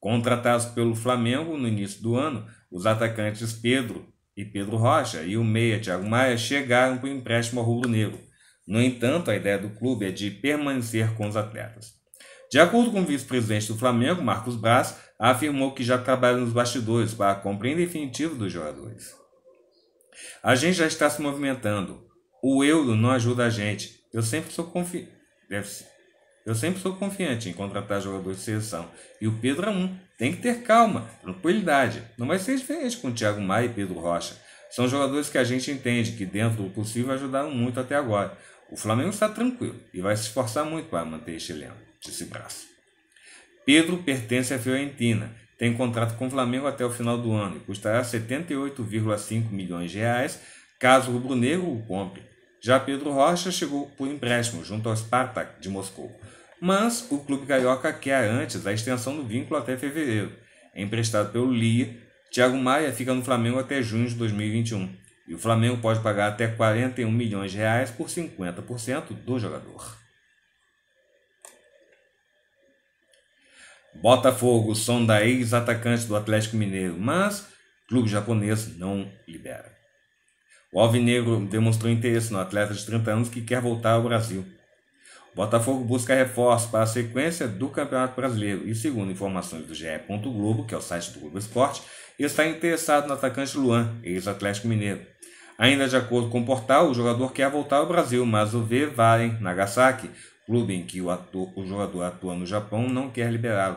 Contratados pelo Flamengo no início do ano, os atacantes Pedro e Pedro Rocha e o meia Thiago Maia chegaram para o empréstimo ao rubro-negro. No entanto, a ideia do clube é de permanecer com os atletas. De acordo com o vice-presidente do Flamengo, Marcos Braz, afirmou que já trabalha nos bastidores para a compra em definitivo dos jogadores. A gente já está se movimentando. O euro não ajuda a gente. Eu sempre sou confi... Eu sempre sou confiante em contratar jogadores de seleção. E o Pedro é um. Tem que ter calma, tranquilidade. Não vai ser diferente com o Thiago Maia e Pedro Rocha. São jogadores que a gente entende que, dentro do possível, ajudaram muito até agora. O Flamengo está tranquilo e vai se esforçar muito para manter este elenco, disse Braço. Pedro pertence à Fiorentina, tem contrato com o Flamengo até o final do ano e custará 78,5 milhões de reais caso o rubro-negro o compre. Já Pedro Rocha chegou por empréstimo junto ao Spartak de Moscou, mas o clube carioca quer antes a extensão do vínculo até fevereiro. Emprestado pelo Lia, Thiago Maia fica no Flamengo até junho de 2021 e o Flamengo pode pagar até 41 milhões de reais por 50% do jogador. Botafogo sonda ex-atacante do Atlético Mineiro, mas clube japonês não libera. O Alvinegro demonstrou interesse no atleta de 30 anos que quer voltar ao Brasil. O Botafogo busca reforço para a sequência do Campeonato Brasileiro e, segundo informações do GE. Globo, que é o site do Globo Esporte, está interessado no atacante Luan, ex-Atlético Mineiro. Ainda de acordo com o portal, o jogador quer voltar ao Brasil, mas o V. Varen Nagasaki, clube em que o, ator, o jogador atua no Japão, não quer liberá-lo.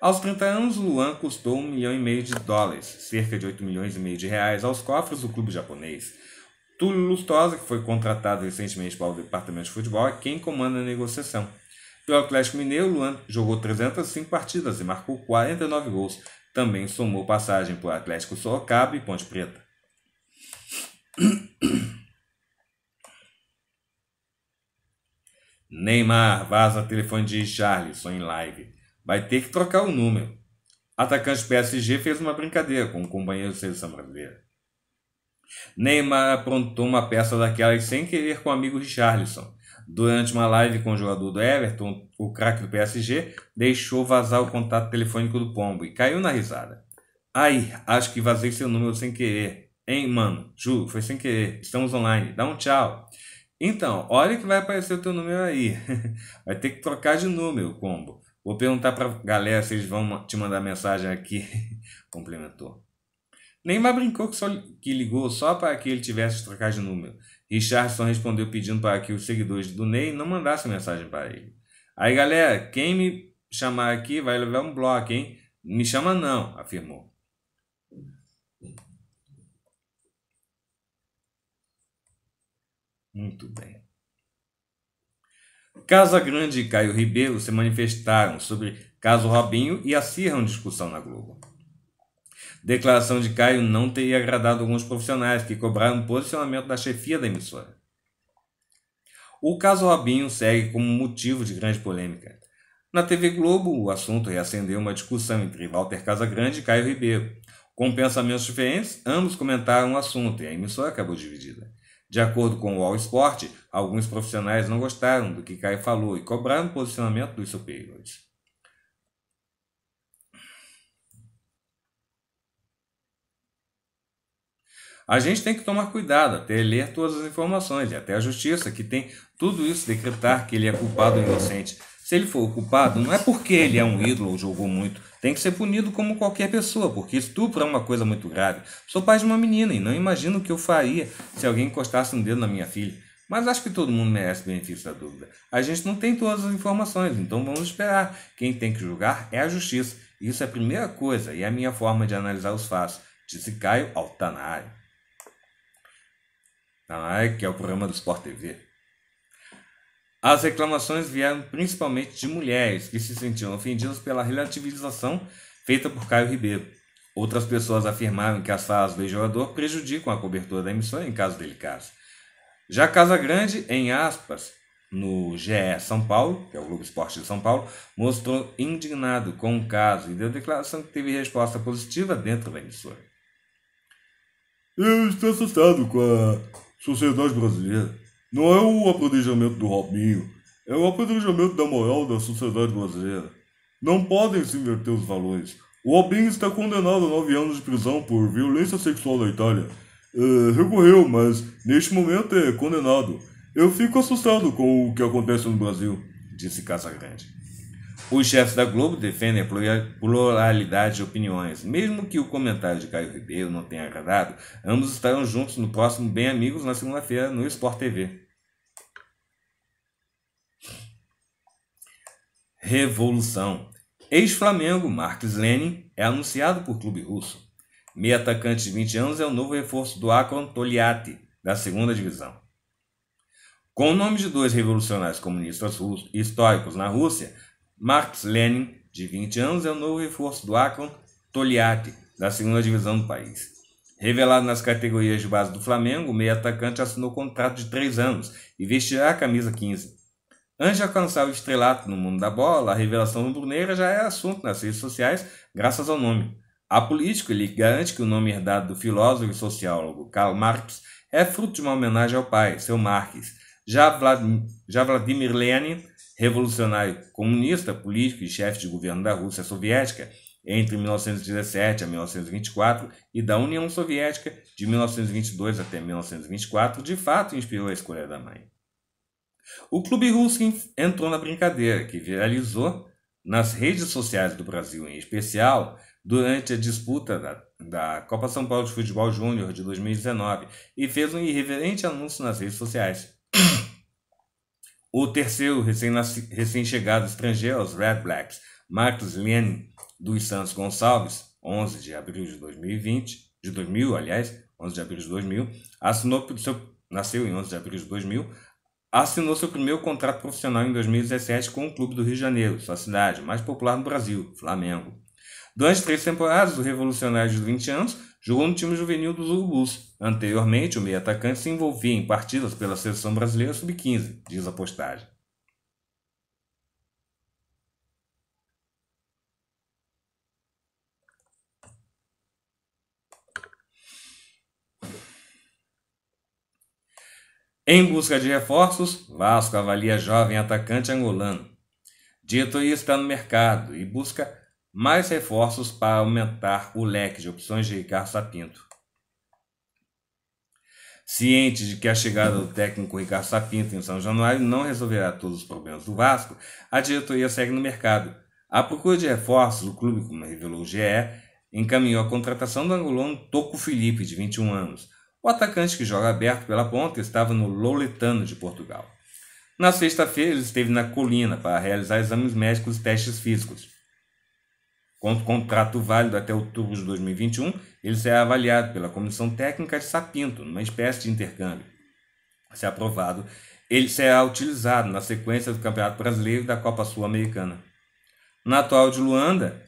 Aos 30 anos, Luan custou um milhão e meio de dólares, cerca de 8 milhões e meio de reais, aos cofres do clube japonês. Túlio Lustosa, que foi contratado recentemente para o departamento de futebol, é quem comanda a negociação. Pelo Atlético Mineiro, Luan jogou 305 partidas e marcou 49 gols. Também somou passagem por Atlético Sorocaba e Ponte Preta. Neymar vaza telefone de Charlie, só em live. Vai ter que trocar o número. Atacante PSG fez uma brincadeira com o companheiro de seleção brasileira. Neymar aprontou uma peça daquelas sem querer com o amigo Richarlison. Durante uma live com o jogador do Everton, o craque do PSG deixou vazar o contato telefônico do Pombo e caiu na risada. Ai, acho que vazei seu número sem querer. Hein, mano? Ju, foi sem querer. Estamos online. Dá um tchau. Então, olha que vai aparecer o teu número aí. Vai ter que trocar de número, combo. Vou perguntar para galera se eles vão te mandar mensagem aqui. Complementou. Neymar brincou que, só, que ligou só para que ele tivesse trocar de número. Richardson respondeu pedindo para que os seguidores do Ney não mandassem mensagem para ele. Aí galera, quem me chamar aqui vai levar um bloco, hein? Me chama não, afirmou. Muito bem. Casa Grande e Caio Ribeiro se manifestaram sobre caso Robinho e acirram discussão na Globo. Declaração de Caio não teria agradado alguns profissionais que cobraram posicionamento da chefia da emissora. O caso Robinho segue como motivo de grande polêmica. Na TV Globo, o assunto reacendeu uma discussão entre Walter Casagrande e Caio Ribeiro. Com pensamentos diferentes, ambos comentaram o assunto e a emissora acabou dividida. De acordo com o All Sport, alguns profissionais não gostaram do que Caio falou e cobraram o posicionamento dos superiores. A gente tem que tomar cuidado até ler todas as informações e até a justiça, que tem tudo isso decretar que ele é culpado ou inocente. Se ele for culpado, não é porque ele é um ídolo ou jogou muito. Tem que ser punido como qualquer pessoa, porque estupro é uma coisa muito grave. Sou pai de uma menina e não imagino o que eu faria se alguém encostasse um dedo na minha filha. Mas acho que todo mundo merece o benefício da dúvida. A gente não tem todas as informações, então vamos esperar. Quem tem que julgar é a justiça. Isso é a primeira coisa e é a minha forma de analisar os fatos, disse Caio Altanari. Tanari, que é o programa do Sport TV. As reclamações vieram principalmente de mulheres que se sentiam ofendidas pela relativização feita por Caio Ribeiro. Outras pessoas afirmaram que as falas do jogador prejudicam a cobertura da emissora em casos delicados. Já Casa Grande, em aspas, no GE São Paulo, que é o Globo Esporte de São Paulo, mostrou indignado com o caso e deu declaração que teve resposta positiva dentro da emissora. Eu estou assustado com a sociedade brasileira. Não é o aproveitamento do Robinho, é o aproveitamento da moral da sociedade brasileira. Não podem se inverter os valores. O Robinho está condenado a nove anos de prisão por violência sexual na Itália. É, recorreu, mas neste momento é condenado. Eu fico assustado com o que acontece no Brasil, disse Casagrande. Os chefes da Globo defendem a pluralidade de opiniões. Mesmo que o comentário de Caio Ribeiro não tenha agradado, ambos estarão juntos no próximo Bem Amigos na segunda-feira no Sport TV. Revolução. Ex-Flamengo Marx Lenin é anunciado por clube russo. Meia atacante de 20 anos é o novo reforço do Akron Toliati, da segunda divisão. Com o nome de dois revolucionários comunistas históricos na Rússia, Marcos Lenin, de 20 anos, é o novo reforço do Akron Toliati, da segunda divisão do país. Revelado nas categorias de base do Flamengo, o meio atacante assinou contrato de três anos e vestirá a camisa 15. Antes de alcançar o estrelato no mundo da bola, a revelação do negra já é assunto nas redes sociais, graças ao nome. A político ele garante que o nome herdado do filósofo e sociólogo Karl Marx é fruto de uma homenagem ao pai, seu Marx. Já, já Vladimir Lenin revolucionário comunista, político e chefe de governo da Rússia Soviética entre 1917 a 1924 e da União Soviética de 1922 até 1924, de fato inspirou a escolha da mãe. O clube russo entrou na brincadeira, que viralizou nas redes sociais do Brasil, em especial durante a disputa da, da Copa São Paulo de Futebol Júnior de 2019, e fez um irreverente anúncio nas redes sociais. O terceiro recém-chegado estrangeiro os Red Blacks, Marcos Lene dos Santos Gonçalves, 11 de abril de 2020, de 2000, aliás, 11 de abril de 2000, assinou seu, nasceu em 11 de abril de 2000, assinou seu primeiro contrato profissional em 2017 com o clube do Rio de Janeiro, sua cidade mais popular no Brasil, Flamengo. Durante três temporadas, o revolucionário de 20 anos jogou no time juvenil dos Urubus. Anteriormente, o meio atacante se envolvia em partidas pela Seleção Brasileira Sub-15, diz a postagem. Em busca de reforços, Vasco avalia jovem atacante angolano. Diretoria está no mercado e busca mais reforços para aumentar o leque de opções de Ricardo Sapinto. Ciente de que a chegada do técnico Ricardo Sapinto em São Januário não resolverá todos os problemas do Vasco, a diretoria segue no mercado. A procura de reforços, o clube, como revelou o GE, encaminhou a contratação do angolano Toco Felipe, de 21 anos. O atacante que joga aberto pela ponta estava no Loletano de Portugal. Na sexta-feira, ele esteve na Colina para realizar exames médicos e testes físicos com contrato válido até outubro de 2021, ele será avaliado pela Comissão Técnica de Sapinto, numa espécie de intercâmbio. Se aprovado, ele será utilizado na sequência do Campeonato Brasileiro e da Copa Sul-Americana. Na atual de Luanda,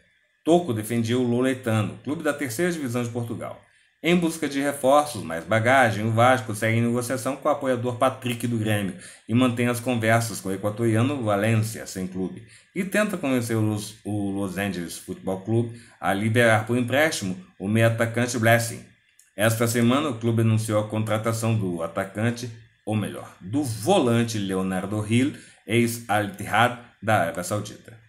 Toco defendia o Loletano, clube da terceira divisão de Portugal. Em busca de reforços, mais bagagem, o Vasco segue em negociação com o apoiador Patrick do Grêmio e mantém as conversas com o equatoriano Valência, sem clube e tenta convencer o Los, Angeles Futebol Clube a liberar por empréstimo o meio-atacante Blessing. Esta semana, o clube anunciou a contratação do atacante, ou melhor, do volante Leonardo Hill, ex-Al Ittihad da Arábia Saudita.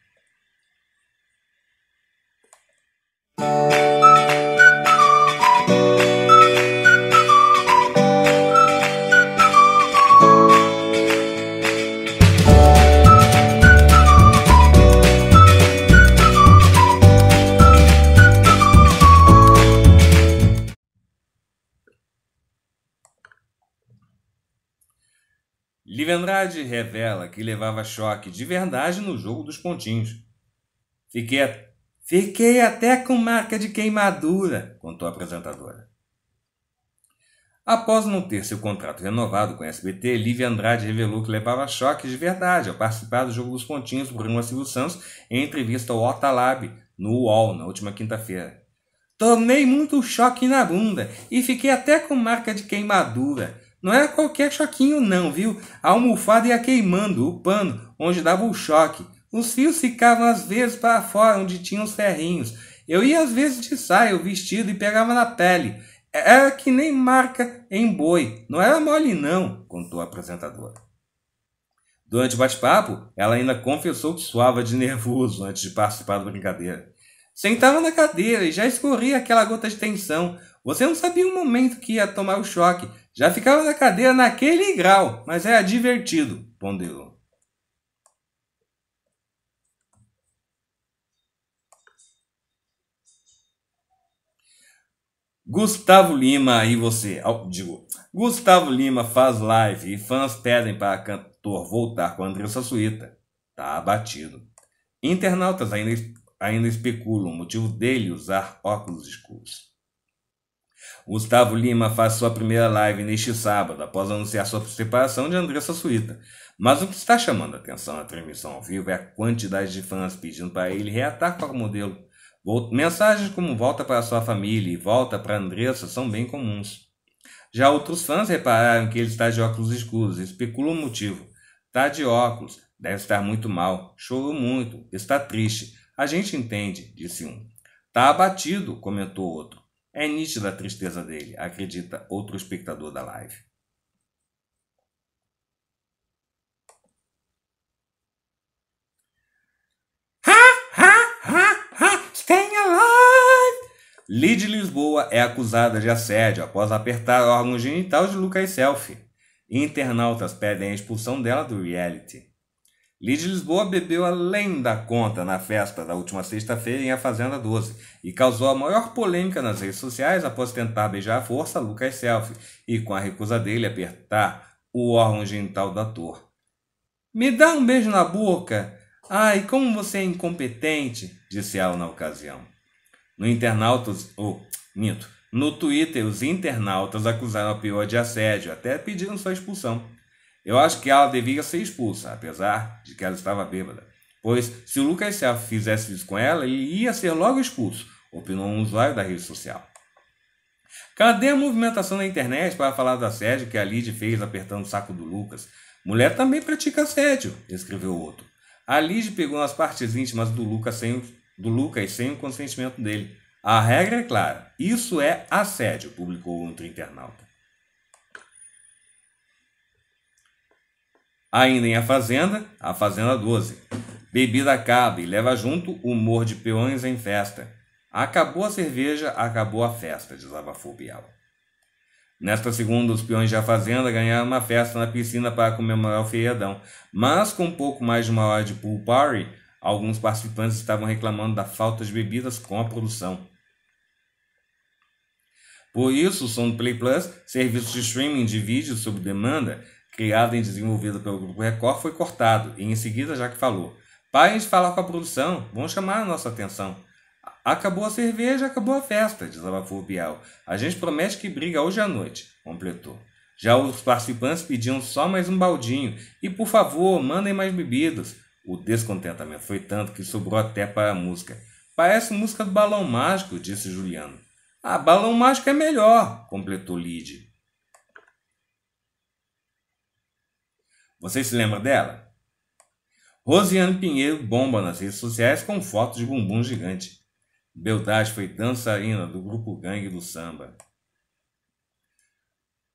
Andrade revela que levava choque de verdade no jogo dos pontinhos. Fiquei, fiquei até com marca de queimadura, contou a apresentadora. Após não ter seu contrato renovado com a SBT, Lívia Andrade revelou que levava choque de verdade ao participar do Jogo dos Pontinhos por programa Silva Santos em entrevista ao Otalab, no UOL, na última quinta-feira. Tomei muito choque na bunda e fiquei até com marca de queimadura. Não é qualquer choquinho, não, viu? A almofada ia queimando o pano onde dava o choque. Os fios ficavam às vezes para fora, onde tinham os ferrinhos. Eu ia às vezes de saia, o vestido, e pegava na pele. Era que nem marca em boi. Não era mole, não, contou a apresentadora. Durante o bate-papo, ela ainda confessou que suava de nervoso antes de participar da brincadeira. Sentava na cadeira e já escorria aquela gota de tensão. Você não sabia o momento que ia tomar o choque, já ficava na cadeia naquele grau, mas era divertido, ponderou. Gustavo Lima e você, digo, Gustavo Lima faz live e fãs pedem para cantor voltar com André Suíta. Tá abatido. Internautas ainda, ainda especulam o motivo dele usar óculos escuros. Gustavo Lima faz sua primeira live neste sábado, após anunciar sua separação de Andressa Suíta. Mas o que está chamando a atenção na transmissão ao vivo é a quantidade de fãs pedindo para ele reatar para o modelo. Mensagens como volta para sua família e volta para Andressa são bem comuns. Já outros fãs repararam que ele está de óculos escuros e especulam o motivo. Está de óculos, deve estar muito mal, chorou muito, está triste. A gente entende, disse um. Está abatido, comentou outro. É nítida a tristeza dele, acredita outro espectador da live. Lid Lisboa é acusada de assédio após apertar órgãos genital de Lucas Selfie. Internautas pedem a expulsão dela do reality. Lídia Lisboa bebeu além da conta na festa da última sexta-feira em A Fazenda 12 e causou a maior polêmica nas redes sociais após tentar beijar a força Lucas Selfie e com a recusa dele apertar o órgão genital do ator. Me dá um beijo na boca! Ai, como você é incompetente! disse ela na ocasião. No internautas, ou oh, minto, no Twitter os internautas acusaram a pior de assédio, até pediram sua expulsão. Eu acho que ela devia ser expulsa, apesar de que ela estava bêbada. Pois se o Lucas Self fizesse isso com ela, ele ia ser logo expulso, opinou um usuário da rede social. Cadê a movimentação na internet para falar do assédio que a Lid fez apertando o saco do Lucas? Mulher também pratica assédio, escreveu outro. A Lid pegou nas partes íntimas do Lucas, sem, do Lucas sem o consentimento dele. A regra é clara, isso é assédio, publicou outro internauta. Ainda em A Fazenda, A Fazenda 12. Bebida acaba e leva junto humor de peões em festa. Acabou a cerveja, acabou a festa, desabafou Bial. Nesta segunda, os peões da fazenda ganharam uma festa na piscina para comemorar o feriadão. Mas, com pouco mais de uma hora de pool party, alguns participantes estavam reclamando da falta de bebidas com a produção. Por isso, o do Play Plus, serviço de streaming de vídeos sob demanda, criado e desenvolvido pelo Grupo Record, foi cortado e em seguida que falou: Parem de falar com a produção, vão chamar a nossa atenção. Acabou a cerveja, acabou a festa, desabafou o Bial. A gente promete que briga hoje à noite, completou. Já os participantes pediam só mais um baldinho e, por favor, mandem mais bebidas. O descontentamento foi tanto que sobrou até para a música. Parece música do Balão Mágico, disse Juliano. Ah, Balão Mágico é melhor, completou Lide. Você se lembra dela? Rosiane Pinheiro bomba nas redes sociais com fotos de bumbum gigante. Beldade foi dançarina do grupo Gangue do Samba.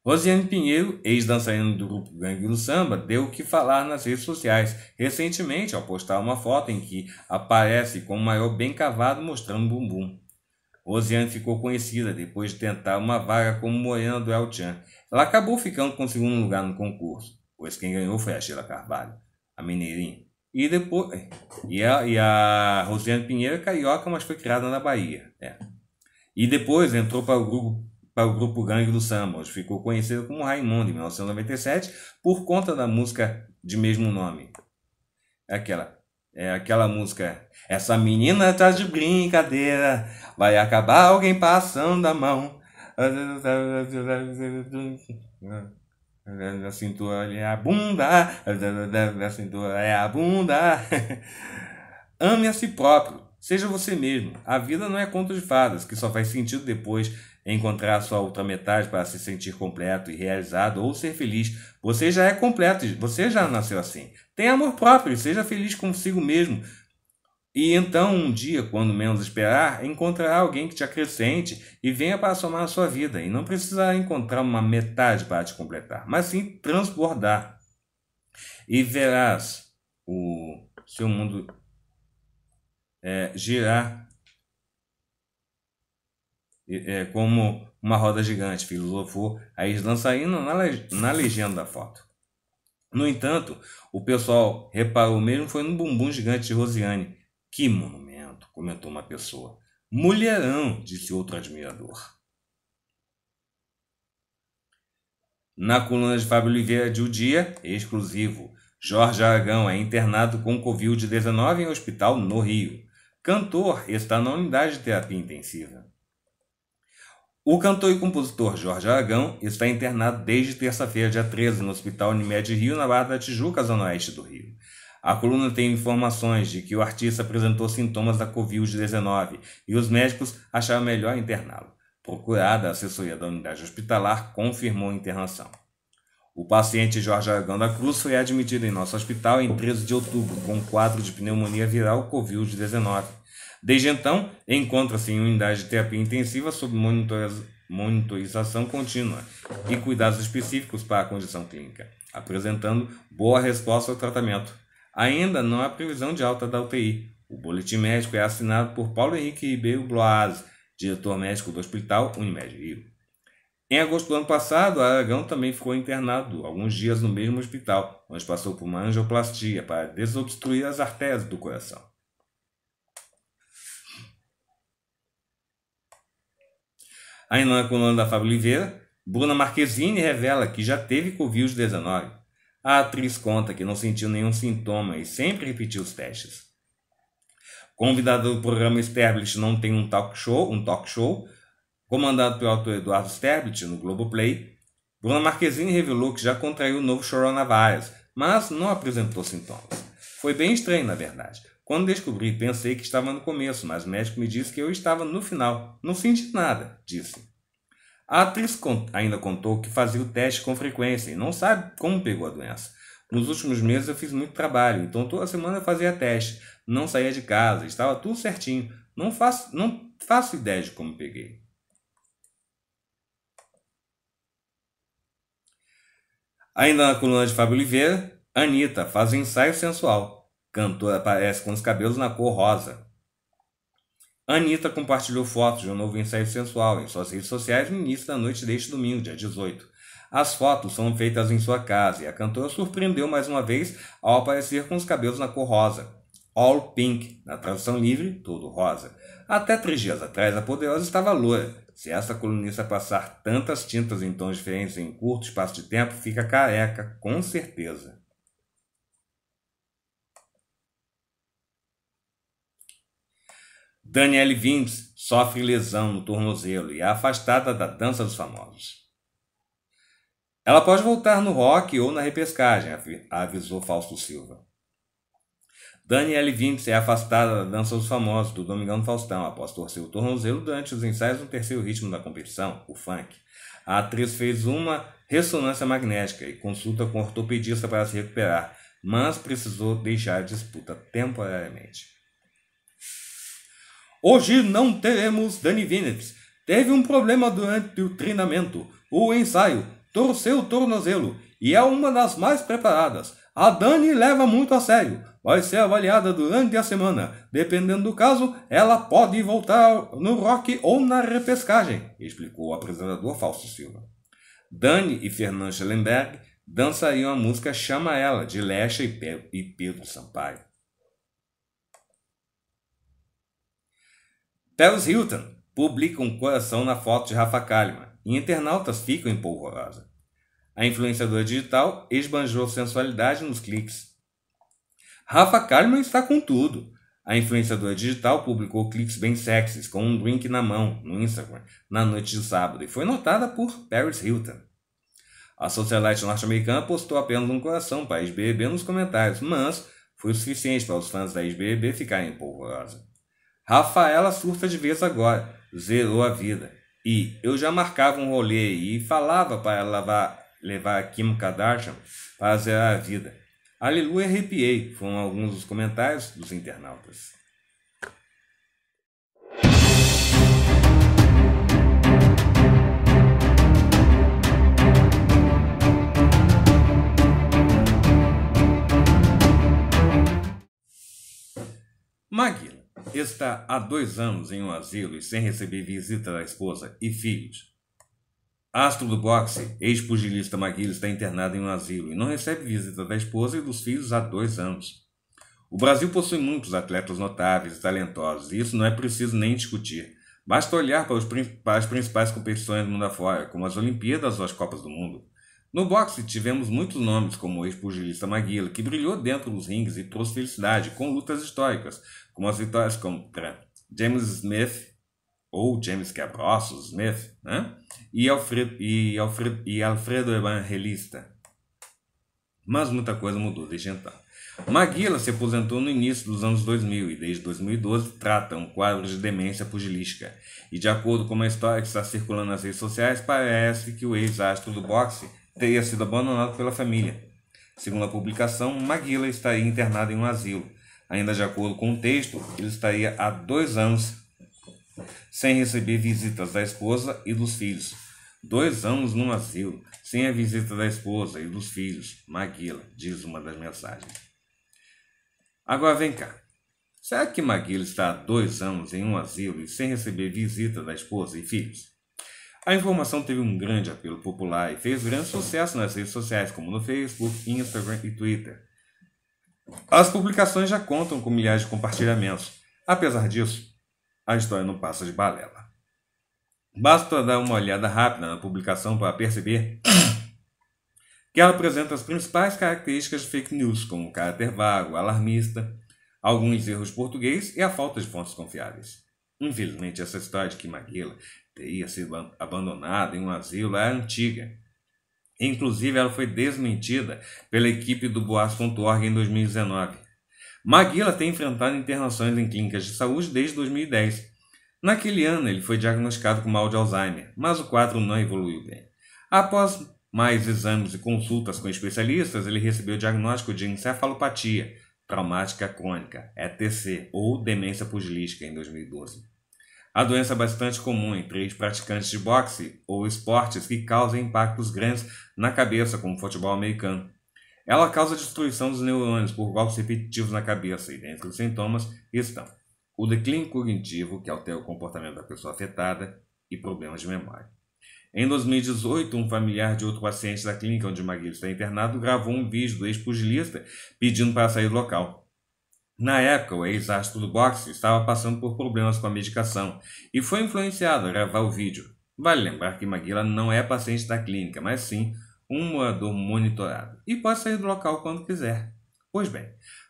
Rosiane Pinheiro, ex-dançarina do grupo Gangue do Samba, deu o que falar nas redes sociais recentemente ao postar uma foto em que aparece com o maior bem cavado mostrando bumbum. Rosiane ficou conhecida depois de tentar uma vaga como Morena do El Chan. Ela acabou ficando com o segundo lugar no concurso. Pois quem ganhou foi a Sheila Carvalho, a Mineirinha. E depois. É, e a, e a Rosiane Pinheiro é carioca, mas foi criada na Bahia. É. E depois entrou para o grupo para o grupo Gangue do Samba, onde ficou conhecido como Raimundo em 1997 por conta da música de mesmo nome. É aquela é aquela música. Essa menina tá de brincadeira, vai acabar alguém passando a mão. É a cintura é a bunda, a cintura é a bunda. Ame a si próprio, seja você mesmo. A vida não é conto de fadas, que só faz sentido depois encontrar a sua outra metade para se sentir completo e realizado ou ser feliz. Você já é completo, você já nasceu assim. Tenha amor próprio, e seja feliz consigo mesmo. E então, um dia, quando menos esperar, encontrará alguém que te acrescente e venha para somar a sua vida, e não precisará encontrar uma metade para te completar, mas sim transbordar. E verás o seu mundo é, girar é, como uma roda gigante, filosofou a ex-dançarina na, na legenda da foto. No entanto, o pessoal reparou mesmo foi no bumbum gigante de Rosiane, que monumento, comentou uma pessoa. Mulherão, disse outro admirador. Na coluna de Fábio Oliveira de O Dia, exclusivo, Jorge Aragão é internado com Covid-19 em hospital no Rio. Cantor está na unidade de terapia intensiva. O cantor e compositor Jorge Aragão está internado desde terça-feira, dia 13, no Hospital Unimed Rio, na Barra da Tijuca, zona oeste do Rio. A coluna tem informações de que o artista apresentou sintomas da Covid-19 e os médicos acharam melhor interná-lo. Procurada a assessoria da unidade hospitalar, confirmou a internação. O paciente Jorge Aragão da Cruz foi admitido em nosso hospital em 13 de outubro com quadro de pneumonia viral Covid-19. Desde então, encontra-se em unidade de terapia intensiva sob monitorização contínua e cuidados específicos para a condição clínica, apresentando boa resposta ao tratamento. Ainda não há previsão de alta da UTI. O boletim médico é assinado por Paulo Henrique Ribeiro Bloas, diretor médico do Hospital Unimed Rio. Em agosto do ano passado, Aragão também ficou internado alguns dias no mesmo hospital, onde passou por uma angioplastia para desobstruir as artérias do coração. Ainda na coluna da Fábio Oliveira, Bruna Marquezine revela que já teve Covid-19. A atriz conta que não sentiu nenhum sintoma e sempre repetiu os testes. Convidada do programa Sterblit não tem um talk show, um talk show, comandado pelo ator Eduardo Sterblit no Globoplay. Bruna Marquezine revelou que já contraiu o novo coronavírus, mas não apresentou sintomas. Foi bem estranho, na verdade. Quando descobri, pensei que estava no começo, mas o médico me disse que eu estava no final. Não senti nada, disse. A atriz ainda contou que fazia o teste com frequência e não sabe como pegou a doença. Nos últimos meses eu fiz muito trabalho, então toda semana eu fazia teste, não saía de casa, estava tudo certinho. Não faço, não faço ideia de como peguei. Ainda na coluna de Fábio Oliveira, Anitta faz ensaio sensual. Cantora aparece com os cabelos na cor rosa. Anitta compartilhou fotos de um novo ensaio sensual em suas redes sociais no início da noite deste domingo, dia 18. As fotos são feitas em sua casa e a cantora surpreendeu mais uma vez ao aparecer com os cabelos na cor rosa. All Pink, na tradução livre, todo rosa. Até três dias atrás, a poderosa estava loura. Se essa colunista passar tantas tintas em tons diferentes em um curto espaço de tempo, fica careca, com certeza. Danielle Vince sofre lesão no tornozelo e é afastada da dança dos famosos. Ela pode voltar no rock ou na repescagem, avisou Fausto Silva. Danielle Vince é afastada da dança dos famosos do Domingão do Faustão após torcer o tornozelo durante os ensaios do terceiro ritmo da competição, o funk. A atriz fez uma ressonância magnética e consulta com ortopedista para se recuperar, mas precisou deixar a disputa temporariamente. Hoje não teremos Danny Vinicius. Teve um problema durante o treinamento, o ensaio, torceu o tornozelo e é uma das mais preparadas. A Dani leva muito a sério. Vai ser avaliada durante a semana. Dependendo do caso, ela pode voltar no rock ou na repescagem, explicou o apresentador Fausto Silva. Dani e Fernand Schellenberg dançariam a música Chama Ela, de Lecha e Pedro Sampaio. Paris Hilton publica um coração na foto de Rafa Kalimann e internautas ficam em polvorosa. A influenciadora digital esbanjou sensualidade nos cliques. Rafa Kalimann está com tudo. A influenciadora digital publicou cliques bem sexys com um drink na mão no Instagram na noite de sábado e foi notada por Paris Hilton. A socialite norte-americana postou apenas um coração para a ex bb nos comentários, mas foi o suficiente para os fãs da ex bb ficarem polvorosa. Rafaela surfa de vez agora, zerou a vida. E eu já marcava um rolê e falava para levar, levar a Kim Kardashian para zerar a vida. Aleluia, arrepiei, foram alguns dos comentários dos internautas. Maguila está há dois anos em um asilo e sem receber visita da esposa e filhos. Astro do boxe, ex-pugilista McGill, está internado em um asilo e não recebe visita da esposa e dos filhos há dois anos. O Brasil possui muitos atletas notáveis e talentosos, e isso não é preciso nem discutir. Basta olhar para, os, para as principais competições do mundo afora, como as Olimpíadas ou as Copas do Mundo. No boxe tivemos muitos nomes, como o ex-pugilista Maguila, que brilhou dentro dos rings e trouxe felicidade com lutas históricas, como as vitórias contra James Smith ou James Quebrosos Smith, né? e, Alfred, e, Alfred, e Alfredo Evangelista. Mas muita coisa mudou desde então. Maguila se aposentou no início dos anos 2000 e desde 2012 trata um quadro de demência pugilística. E de acordo com uma história que está circulando nas redes sociais, parece que o ex-astro do boxe teria sido abandonado pela família. Segundo a publicação, Maguila estaria internado em um asilo. Ainda de acordo com o texto, ele estaria há dois anos sem receber visitas da esposa e dos filhos. Dois anos no asilo, sem a visita da esposa e dos filhos. Maguila, diz uma das mensagens. Agora vem cá. Será que Maguila está há dois anos em um asilo e sem receber visita da esposa e filhos? A informação teve um grande apelo popular e fez grande sucesso nas redes sociais, como no Facebook, Instagram e Twitter. As publicações já contam com milhares de compartilhamentos. Apesar disso, a história não passa de balela. Basta dar uma olhada rápida na publicação para perceber que ela apresenta as principais características de fake news, como o caráter vago, alarmista, alguns erros de português e a falta de fontes confiáveis. Infelizmente, essa história de que Maguila teria sido abandonada em um asilo é antiga. Inclusive, ela foi desmentida pela equipe do Boas.org em 2019. Maguila tem enfrentado internações em clínicas de saúde desde 2010. Naquele ano, ele foi diagnosticado com mal de Alzheimer, mas o quadro não evoluiu bem. Após mais exames e consultas com especialistas, ele recebeu o diagnóstico de encefalopatia traumática crônica, ETC, ou demência pugilística, em 2012. A doença é bastante comum entre praticantes de boxe ou esportes que causam impactos grandes na cabeça, como o futebol americano. Ela causa destruição dos neurônios por golpes repetitivos na cabeça, e dentre os sintomas estão o declínio cognitivo, que altera o comportamento da pessoa afetada, e problemas de memória. Em 2018, um familiar de outro paciente da clínica onde Maguire está internado gravou um vídeo do ex-pugilista pedindo para sair do local. Na época, o ex-astro do boxe estava passando por problemas com a medicação e foi influenciado a gravar o vídeo. Vale lembrar que Maguila não é paciente da clínica, mas sim um morador monitorado e pode sair do local quando quiser. Pois bem,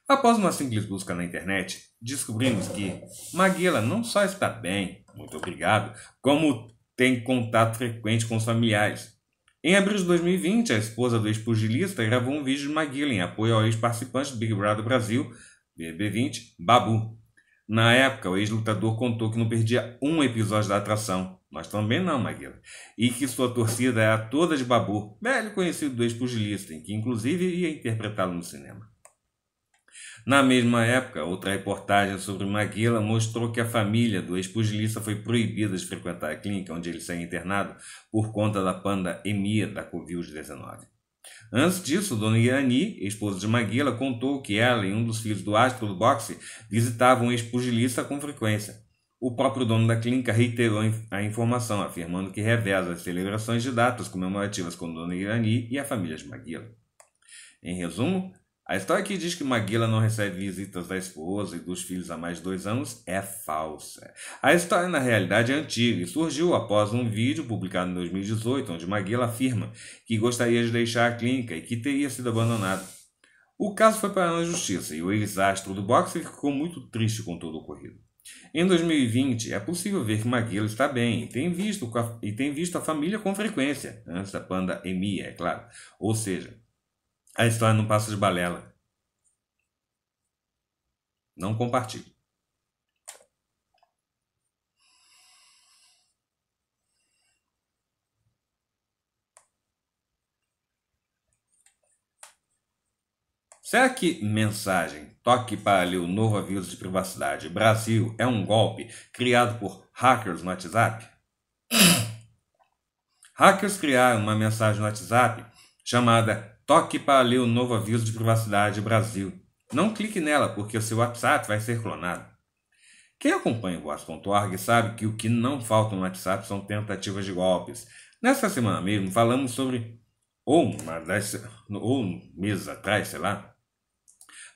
após uma simples busca na internet, descobrimos que Maguila não só está bem, muito obrigado, como tem contato frequente com os familiares. Em abril de 2020, a esposa do ex-pugilista gravou um vídeo de Maguila em apoio ao ex-participante do Big Brother Brasil, BB20, Babu. Na época, o ex-lutador contou que não perdia um episódio da atração. Nós também não, Maguila. E que sua torcida era toda de Babu, velho conhecido do ex-pugilista, que inclusive ia interpretá-lo no cinema. Na mesma época, outra reportagem sobre Maguila mostrou que a família do ex-pugilista foi proibida de frequentar a clínica onde ele segue internado por conta da panda emia da Covid-19. Antes disso, Dona Irani, esposa de Maguila, contou que ela e um dos filhos do astro do boxe visitavam um ex-pugilista com frequência. O próprio dono da clínica reiterou a informação, afirmando que reveza as celebrações de datas comemorativas com Dona Irani e a família de Maguila. Em resumo, a história que diz que Maguila não recebe visitas da esposa e dos filhos há mais de dois anos é falsa. A história, na realidade, é antiga e surgiu após um vídeo publicado em 2018, onde Maguila afirma que gostaria de deixar a clínica e que teria sido abandonado. O caso foi para a justiça e o ex-astro do boxe ficou muito triste com todo o ocorrido. Em 2020, é possível ver que Maguila está bem e tem, visto, e tem visto a família com frequência, antes da pandemia, é claro. Ou seja, a história não passa de balela. Não compartilhe. Será que mensagem toque para ler o novo aviso de privacidade Brasil é um golpe criado por hackers no WhatsApp? hackers criaram uma mensagem no WhatsApp chamada Toque para ler o novo aviso de privacidade Brasil. Não clique nela, porque o seu WhatsApp vai ser clonado. Quem acompanha o Voz.org sabe que o que não falta no WhatsApp são tentativas de golpes. Nessa semana mesmo, falamos sobre. Ou, uma das, ou meses atrás, sei lá.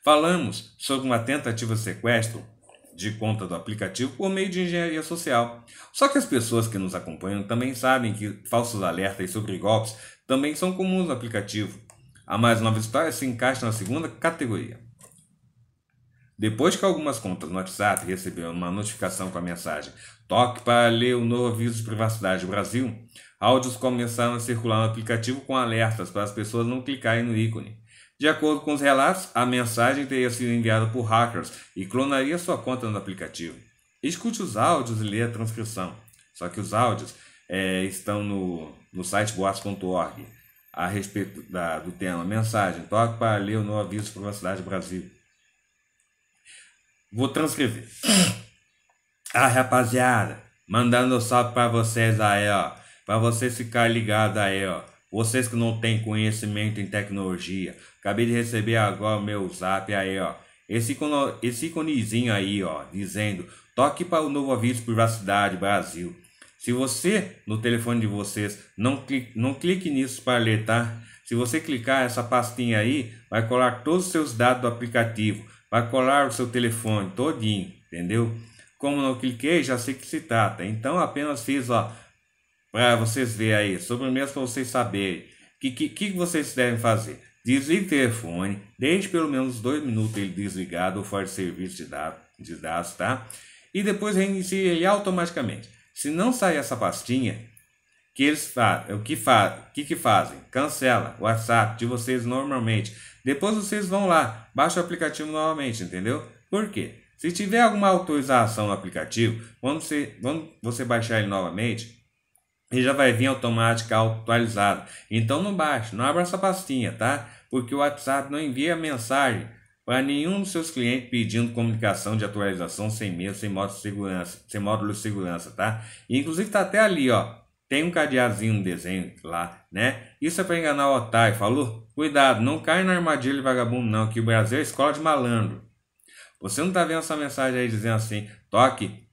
Falamos sobre uma tentativa de sequestro de conta do aplicativo por meio de engenharia social. Só que as pessoas que nos acompanham também sabem que falsos alertas sobre golpes também são comuns no aplicativo. A mais nova história se encaixa na segunda categoria. Depois que algumas contas no WhatsApp receberam uma notificação com a mensagem Toque para ler o novo aviso de privacidade do Brasil, áudios começaram a circular no aplicativo com alertas para as pessoas não clicarem no ícone. De acordo com os relatos, a mensagem teria sido enviada por hackers e clonaria sua conta no aplicativo. Escute os áudios e leia a transcrição. Só que os áudios é, estão no, no site boas.org a respeito da, do tema Mensagem, toque para ler o meu aviso para a cidade do Brasil. Vou transcrever. Ah, rapaziada, mandando um salve para vocês aí, ó. Para vocês ficarem ligados aí, ó. Vocês que não têm conhecimento em tecnologia. Acabei de receber agora o meu zap aí, ó. Esse, ícone, esse íconezinho aí, ó, dizendo: toque para o novo aviso privacidade Brasil. Se você, no telefone de vocês, não clique, não clique nisso para alertar, se você clicar essa pastinha aí, vai colar todos os seus dados do aplicativo, vai colar o seu telefone todinho, entendeu? Como não cliquei, já sei que se trata. Então apenas fiz, ó, para vocês verem aí, sobre o mesmo para vocês saberem. que, que, que vocês devem fazer? Desligue o telefone, deixe pelo menos dois minutos ele desligado ou fora de serviço de dados, de dados, tá? E depois reinicie ele automaticamente. Se não sair essa pastinha, que eles fazem, o que, fa que, que fazem? Cancela o WhatsApp de vocês normalmente. Depois vocês vão lá, baixa o aplicativo novamente, entendeu? Por quê? Se tiver alguma autorização no aplicativo, quando você, quando você baixar ele novamente, ele já vai vir automático atualizado. Então não baixe, não abra essa pastinha, tá? Porque o WhatsApp não envia mensagem para nenhum dos seus clientes pedindo comunicação de atualização sem medo, sem módulo de segurança, sem módulo de segurança, tá? inclusive tá até ali, ó. Tem um cadeazinho, um desenho lá, né? Isso é para enganar o otário, falou? Cuidado, não cai na armadilha de vagabundo não, que o Brasil é escola de malandro. Você não tá vendo essa mensagem aí dizendo assim, toque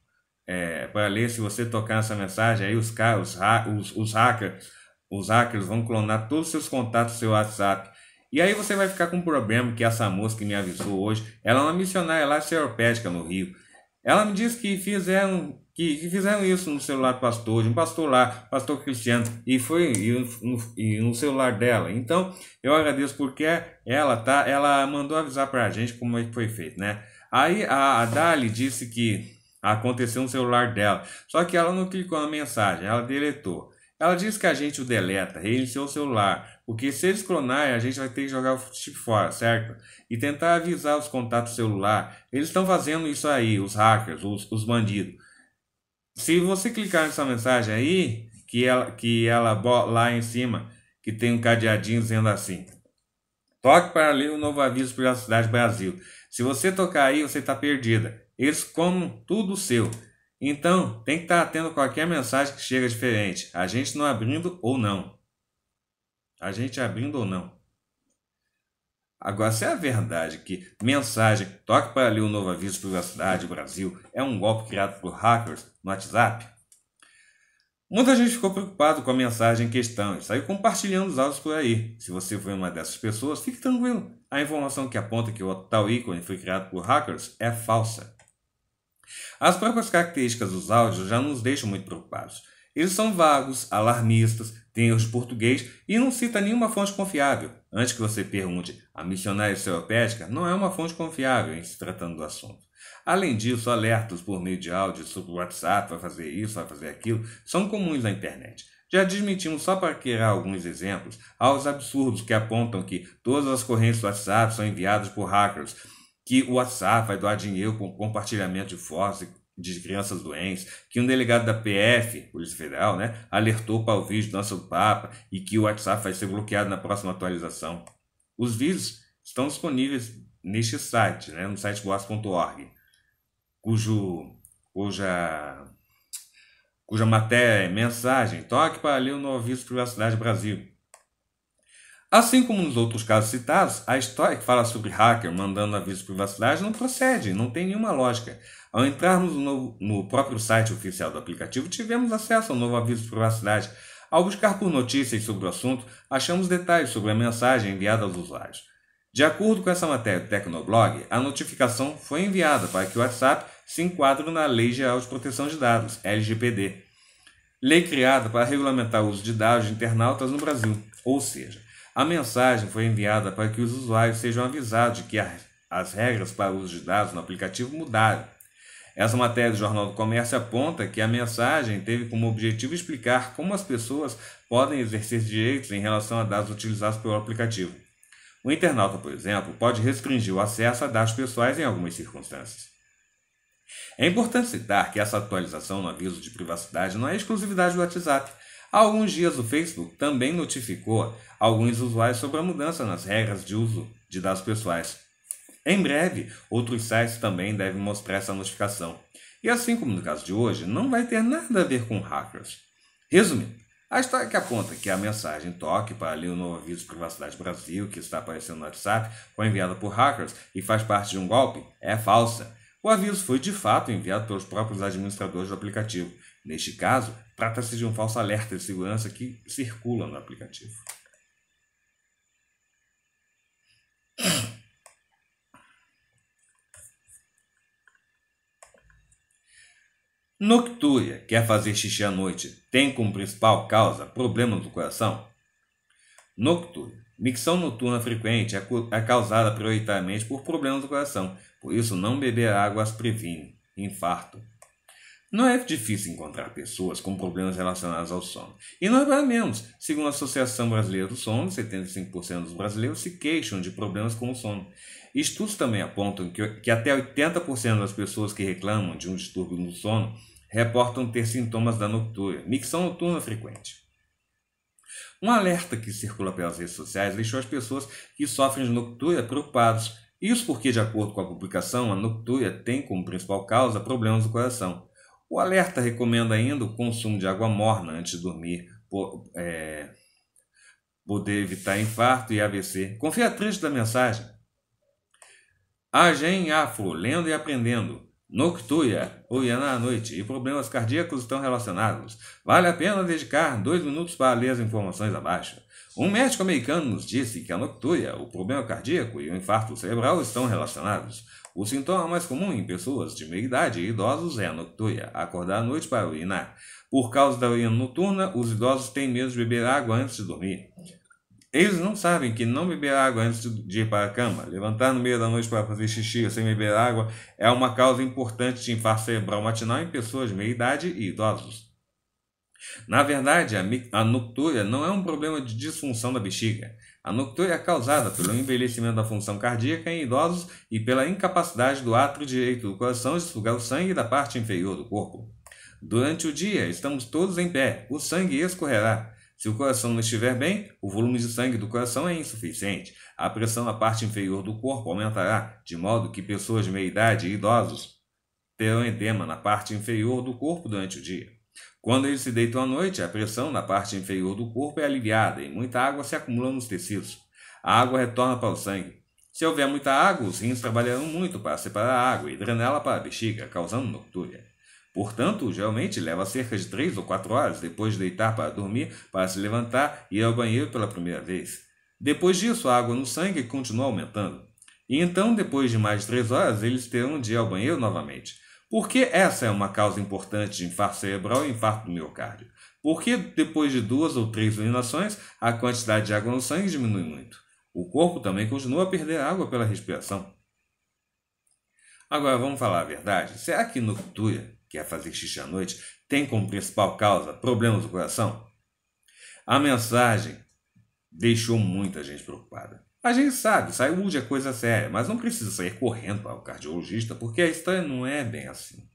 é, para ler, se você tocar essa mensagem aí, os caras, os, os, os hackers, os hackers vão clonar todos os seus contatos do seu WhatsApp e aí você vai ficar com um problema que essa moça que me avisou hoje, ela é uma missionária lá seropédica no Rio. Ela me disse que fizeram que, que fizeram isso no celular do pastor, de um pastor lá, pastor Cristiano, e foi e no, e no celular dela. Então, eu agradeço porque ela tá, ela mandou avisar para a gente como é que foi feito, né? Aí a, a Dali disse que aconteceu no celular dela, só que ela não clicou na mensagem, ela deletou. Ela disse que a gente o deleta, reiniciou o celular, porque se eles clonarem, a gente vai ter que jogar o chip fora, certo? E tentar avisar os contatos celular. Eles estão fazendo isso aí, os hackers, os, os bandidos. Se você clicar nessa mensagem aí, que ela, que ela lá em cima, que tem um cadeadinho dizendo assim: toque para ler o novo aviso cidade Brasil. Se você tocar aí, você está perdida. Eles comem tudo seu. Então, tem que estar tá atento a qualquer mensagem que chega diferente, a gente não abrindo ou não a gente abrindo ou não. Agora, se é a verdade que mensagem toque para ler o novo aviso de privacidade Brasil é um golpe criado por hackers no WhatsApp, muita gente ficou preocupado com a mensagem em questão e saiu compartilhando os áudios por aí. Se você foi uma dessas pessoas, fique tranquilo. A informação que aponta que o tal ícone foi criado por hackers é falsa. As próprias características dos áudios já nos deixam muito preocupados. Eles são vagos, alarmistas, tem erros de português e não cita nenhuma fonte confiável. Antes que você pergunte, a missionária seropédica não é uma fonte confiável em se tratando do assunto. Além disso, alertos por meio de áudio sobre o WhatsApp, vai fazer isso, vai fazer aquilo, são comuns na internet. Já desmentimos, só para criar alguns exemplos, aos absurdos que apontam que todas as correntes do WhatsApp são enviadas por hackers, que o WhatsApp vai doar dinheiro com compartilhamento de fotos de crianças doentes, que um delegado da PF, Polícia Federal, né, alertou para o vídeo do nosso do Papa e que o WhatsApp vai ser bloqueado na próxima atualização. Os vídeos estão disponíveis neste site, né, no site boas.org, cujo cuja cuja matéria é mensagem toque para ler o novo aviso de privacidade Brasil. Assim como nos outros casos citados, a história que fala sobre hacker mandando aviso de privacidade não procede, não tem nenhuma lógica. Ao entrarmos no, no próprio site oficial do aplicativo, tivemos acesso ao novo aviso de privacidade. Ao buscar por notícias sobre o assunto, achamos detalhes sobre a mensagem enviada aos usuários. De acordo com essa matéria do Tecnoblog, a notificação foi enviada para que o WhatsApp se enquadre na Lei Geral de Proteção de Dados, LGPD, lei criada para regulamentar o uso de dados de internautas no Brasil. Ou seja, a mensagem foi enviada para que os usuários sejam avisados de que as regras para o uso de dados no aplicativo mudaram essa matéria do Jornal do Comércio aponta que a mensagem teve como objetivo explicar como as pessoas podem exercer direitos em relação a dados utilizados pelo aplicativo. O internauta, por exemplo, pode restringir o acesso a dados pessoais em algumas circunstâncias. É importante citar que essa atualização no aviso de privacidade não é exclusividade do WhatsApp. Há alguns dias, o Facebook também notificou alguns usuários sobre a mudança nas regras de uso de dados pessoais. Em breve, outros sites também devem mostrar essa notificação. E assim como no caso de hoje, não vai ter nada a ver com hackers. Resumindo, a história que aponta que a mensagem toque para ler o novo aviso de privacidade Brasil que está aparecendo no WhatsApp foi enviada por hackers e faz parte de um golpe é falsa. O aviso foi de fato enviado pelos próprios administradores do aplicativo. Neste caso, trata-se de um falso alerta de segurança que circula no aplicativo. Noctúria, quer fazer xixi à noite, tem como principal causa problemas do coração? Noctúria. Micção noturna frequente é, é causada prioritariamente por problemas do coração, por isso não beber água as previne. Infarto. Não é difícil encontrar pessoas com problemas relacionados ao sono. E não é para menos. Segundo a Associação Brasileira do Sono, 75% dos brasileiros se queixam de problemas com o sono. Estudos também apontam que, que até 80% das pessoas que reclamam de um distúrbio no sono reportam ter sintomas da noctúria, micção noturna frequente. Um alerta que circula pelas redes sociais deixou as pessoas que sofrem de noctúria preocupadas. Isso porque, de acordo com a publicação, a noctúria tem como principal causa problemas do coração. O alerta recomenda ainda o consumo de água morna antes de dormir, por, é, poder evitar infarto e AVC. Confia a triste da mensagem. Agem Afro, lendo e aprendendo noctuia ou à noite e problemas cardíacos estão relacionados. Vale a pena dedicar dois minutos para ler as informações abaixo. Um médico americano nos disse que a noctuia, o problema cardíaco e o infarto cerebral estão relacionados. O sintoma mais comum em pessoas de meia idade e idosos é a noctuia, acordar à noite para urinar. Por causa da urina noturna, os idosos têm medo de beber água antes de dormir. Eles não sabem que não beber água antes de ir para a cama, levantar no meio da noite para fazer xixi sem beber água, é uma causa importante de infarto cerebral matinal em pessoas de meia idade e idosos. Na verdade, a noctúria não é um problema de disfunção da bexiga. A noctúria é causada pelo envelhecimento da função cardíaca em idosos e pela incapacidade do átrio direito do coração de sugar o sangue da parte inferior do corpo. Durante o dia, estamos todos em pé, o sangue escorrerá. Se o coração não estiver bem, o volume de sangue do coração é insuficiente. A pressão na parte inferior do corpo aumentará, de modo que pessoas de meia idade e idosos terão edema na parte inferior do corpo durante o dia. Quando eles se deitam à noite, a pressão na parte inferior do corpo é aliviada e muita água se acumula nos tecidos. A água retorna para o sangue. Se houver muita água, os rins trabalharão muito para separar a água e drená-la para a bexiga, causando noctúria. Portanto, geralmente leva cerca de três ou quatro horas depois de deitar para dormir para se levantar e ir ao banheiro pela primeira vez. Depois disso, a água no sangue continua aumentando. E então, depois de mais de três horas, eles terão de ir ao banheiro novamente. Por que essa é uma causa importante de infarto cerebral e infarto do miocárdio? Porque depois de duas ou três urinações, a quantidade de água no sangue diminui muito. O corpo também continua a perder água pela respiração. Agora vamos falar a verdade. Será que noctúria que fazer xixi à noite, tem como principal causa problemas do coração? A mensagem deixou muita gente preocupada. A gente sabe, saúde é coisa séria, mas não precisa sair correndo para o cardiologista, porque a história não é bem assim.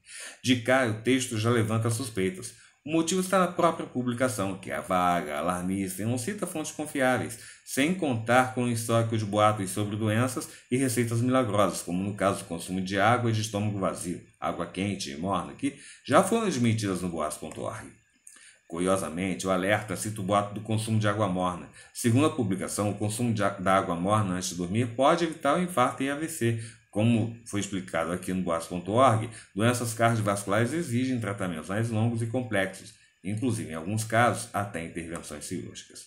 De cá, o texto já levanta suspeitas. O motivo está na própria publicação, que é vaga, alarmista e não cita fontes confiáveis, sem contar com o histórico de boatos sobre doenças e receitas milagrosas, como no caso do consumo de água e de estômago vazio, água quente e morna, que já foram desmentidas no boatos.org. Curiosamente, o alerta cita o boato do consumo de água morna. Segundo a publicação, o consumo de, da água morna antes de dormir pode evitar o infarto e AVC, como foi explicado aqui no Boas.org, doenças cardiovasculares exigem tratamentos mais longos e complexos, inclusive, em alguns casos, até intervenções cirúrgicas.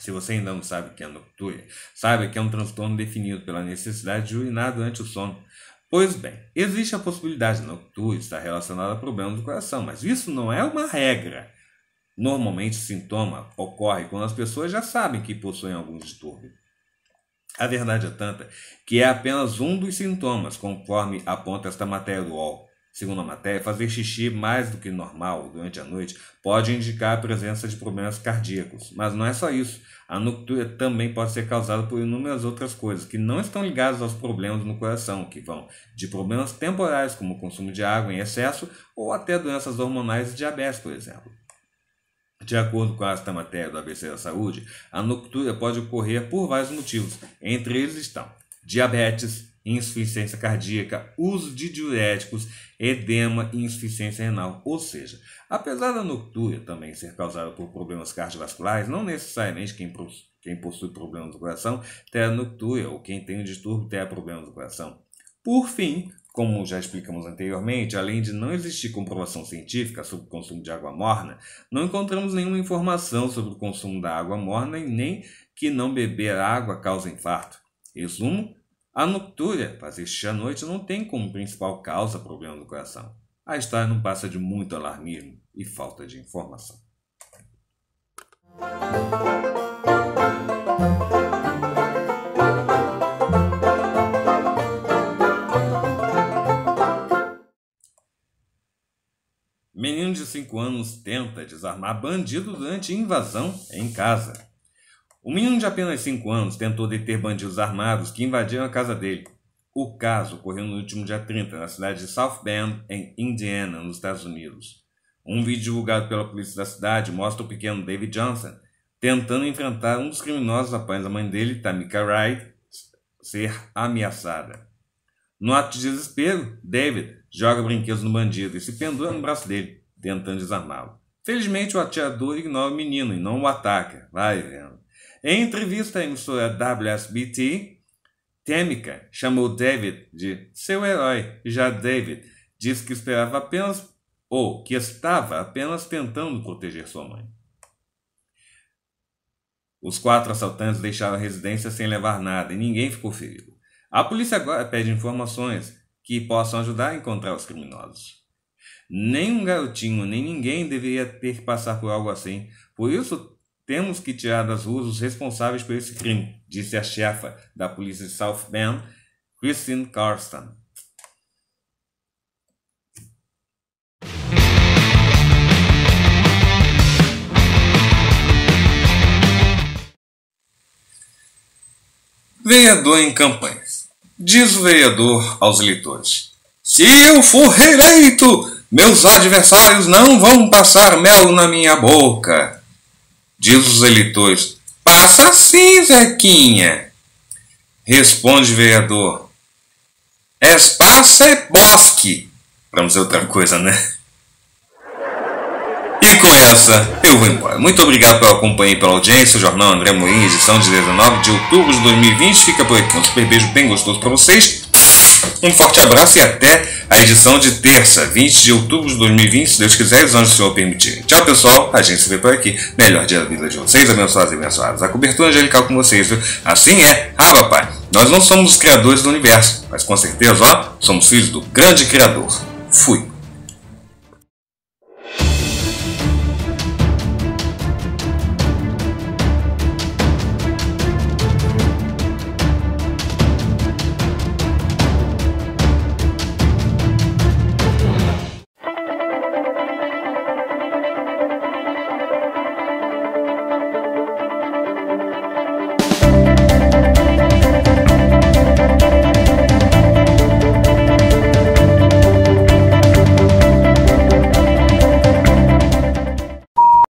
Se você ainda não sabe o que é noctúria, saiba que é um transtorno definido pela necessidade de urinar durante o sono. Pois bem, existe a possibilidade de noctúria estar relacionada a problemas do coração, mas isso não é uma regra. Normalmente, o sintoma ocorre quando as pessoas já sabem que possuem algum distúrbio. A verdade é tanta que é apenas um dos sintomas, conforme aponta esta matéria do UOL. Segundo a matéria, fazer xixi mais do que normal durante a noite pode indicar a presença de problemas cardíacos. Mas não é só isso. A noctúria também pode ser causada por inúmeras outras coisas que não estão ligadas aos problemas no coração, que vão de problemas temporais, como o consumo de água em excesso, ou até doenças hormonais e diabetes, por exemplo. De acordo com esta matéria do ABC da Saúde, a noctúria pode ocorrer por vários motivos. Entre eles estão diabetes, insuficiência cardíaca, uso de diuréticos, edema e insuficiência renal. Ou seja, apesar da noctúria também ser causada por problemas cardiovasculares, não necessariamente quem, quem possui problemas do coração terá noctúria ou quem tem um distúrbio terá problemas do coração. Por fim, como já explicamos anteriormente, além de não existir comprovação científica sobre o consumo de água morna, não encontramos nenhuma informação sobre o consumo da água morna e nem que não beber água causa infarto. Resumo: a noctúria, fazer xixi à noite, não tem como principal causa problema do coração. A história não passa de muito alarmismo e falta de informação. de 5 anos tenta desarmar bandido durante invasão em casa. O menino de apenas 5 anos tentou deter bandidos armados que invadiram a casa dele. O caso ocorreu no último dia 30, na cidade de South Bend, em Indiana, nos Estados Unidos. Um vídeo divulgado pela polícia da cidade mostra o pequeno David Johnson tentando enfrentar um dos criminosos após a mãe dele, Tamika Wright, ser ameaçada. No ato de desespero, David joga brinquedos no bandido e se pendura no braço dele tentando desarmá-lo. Felizmente, o atirador ignora o menino e não o ataca. Vai vendo. Em entrevista à emissora WSBT, Temica chamou David de seu herói. Já David disse que esperava apenas ou que estava apenas tentando proteger sua mãe. Os quatro assaltantes deixaram a residência sem levar nada e ninguém ficou ferido. A polícia agora pede informações que possam ajudar a encontrar os criminosos. Nenhum garotinho, nem ninguém deveria ter que passar por algo assim. Por isso, temos que tirar das ruas os responsáveis por esse crime, disse a chefa da polícia de South Bend, Christine Carston. Vereador em campanhas. Diz o vereador aos eleitores: Se eu for reeleito, meus adversários não vão passar mel na minha boca. Diz os eleitores. Passa sim, Zequinha. Responde o vereador. Espaço é bosque. Para não dizer outra coisa, né? E com essa, eu vou embora. Muito obrigado pela companhia e pela audiência. O Jornal André Moinhos, edição de 19 de outubro de 2020, fica por aqui. Um super beijo bem gostoso para vocês. Um forte abraço e até a edição de terça, 20 de outubro de 2020, se Deus quiser e os anjos se Senhor permitir. Tchau, pessoal. A gente se vê por aqui. Melhor dia da vida de vocês, abençoados e abençoadas. A cobertura angelical com vocês, viu? Assim é. Ah, papai, nós não somos os criadores do universo, mas com certeza, ó, somos filhos do grande criador. Fui.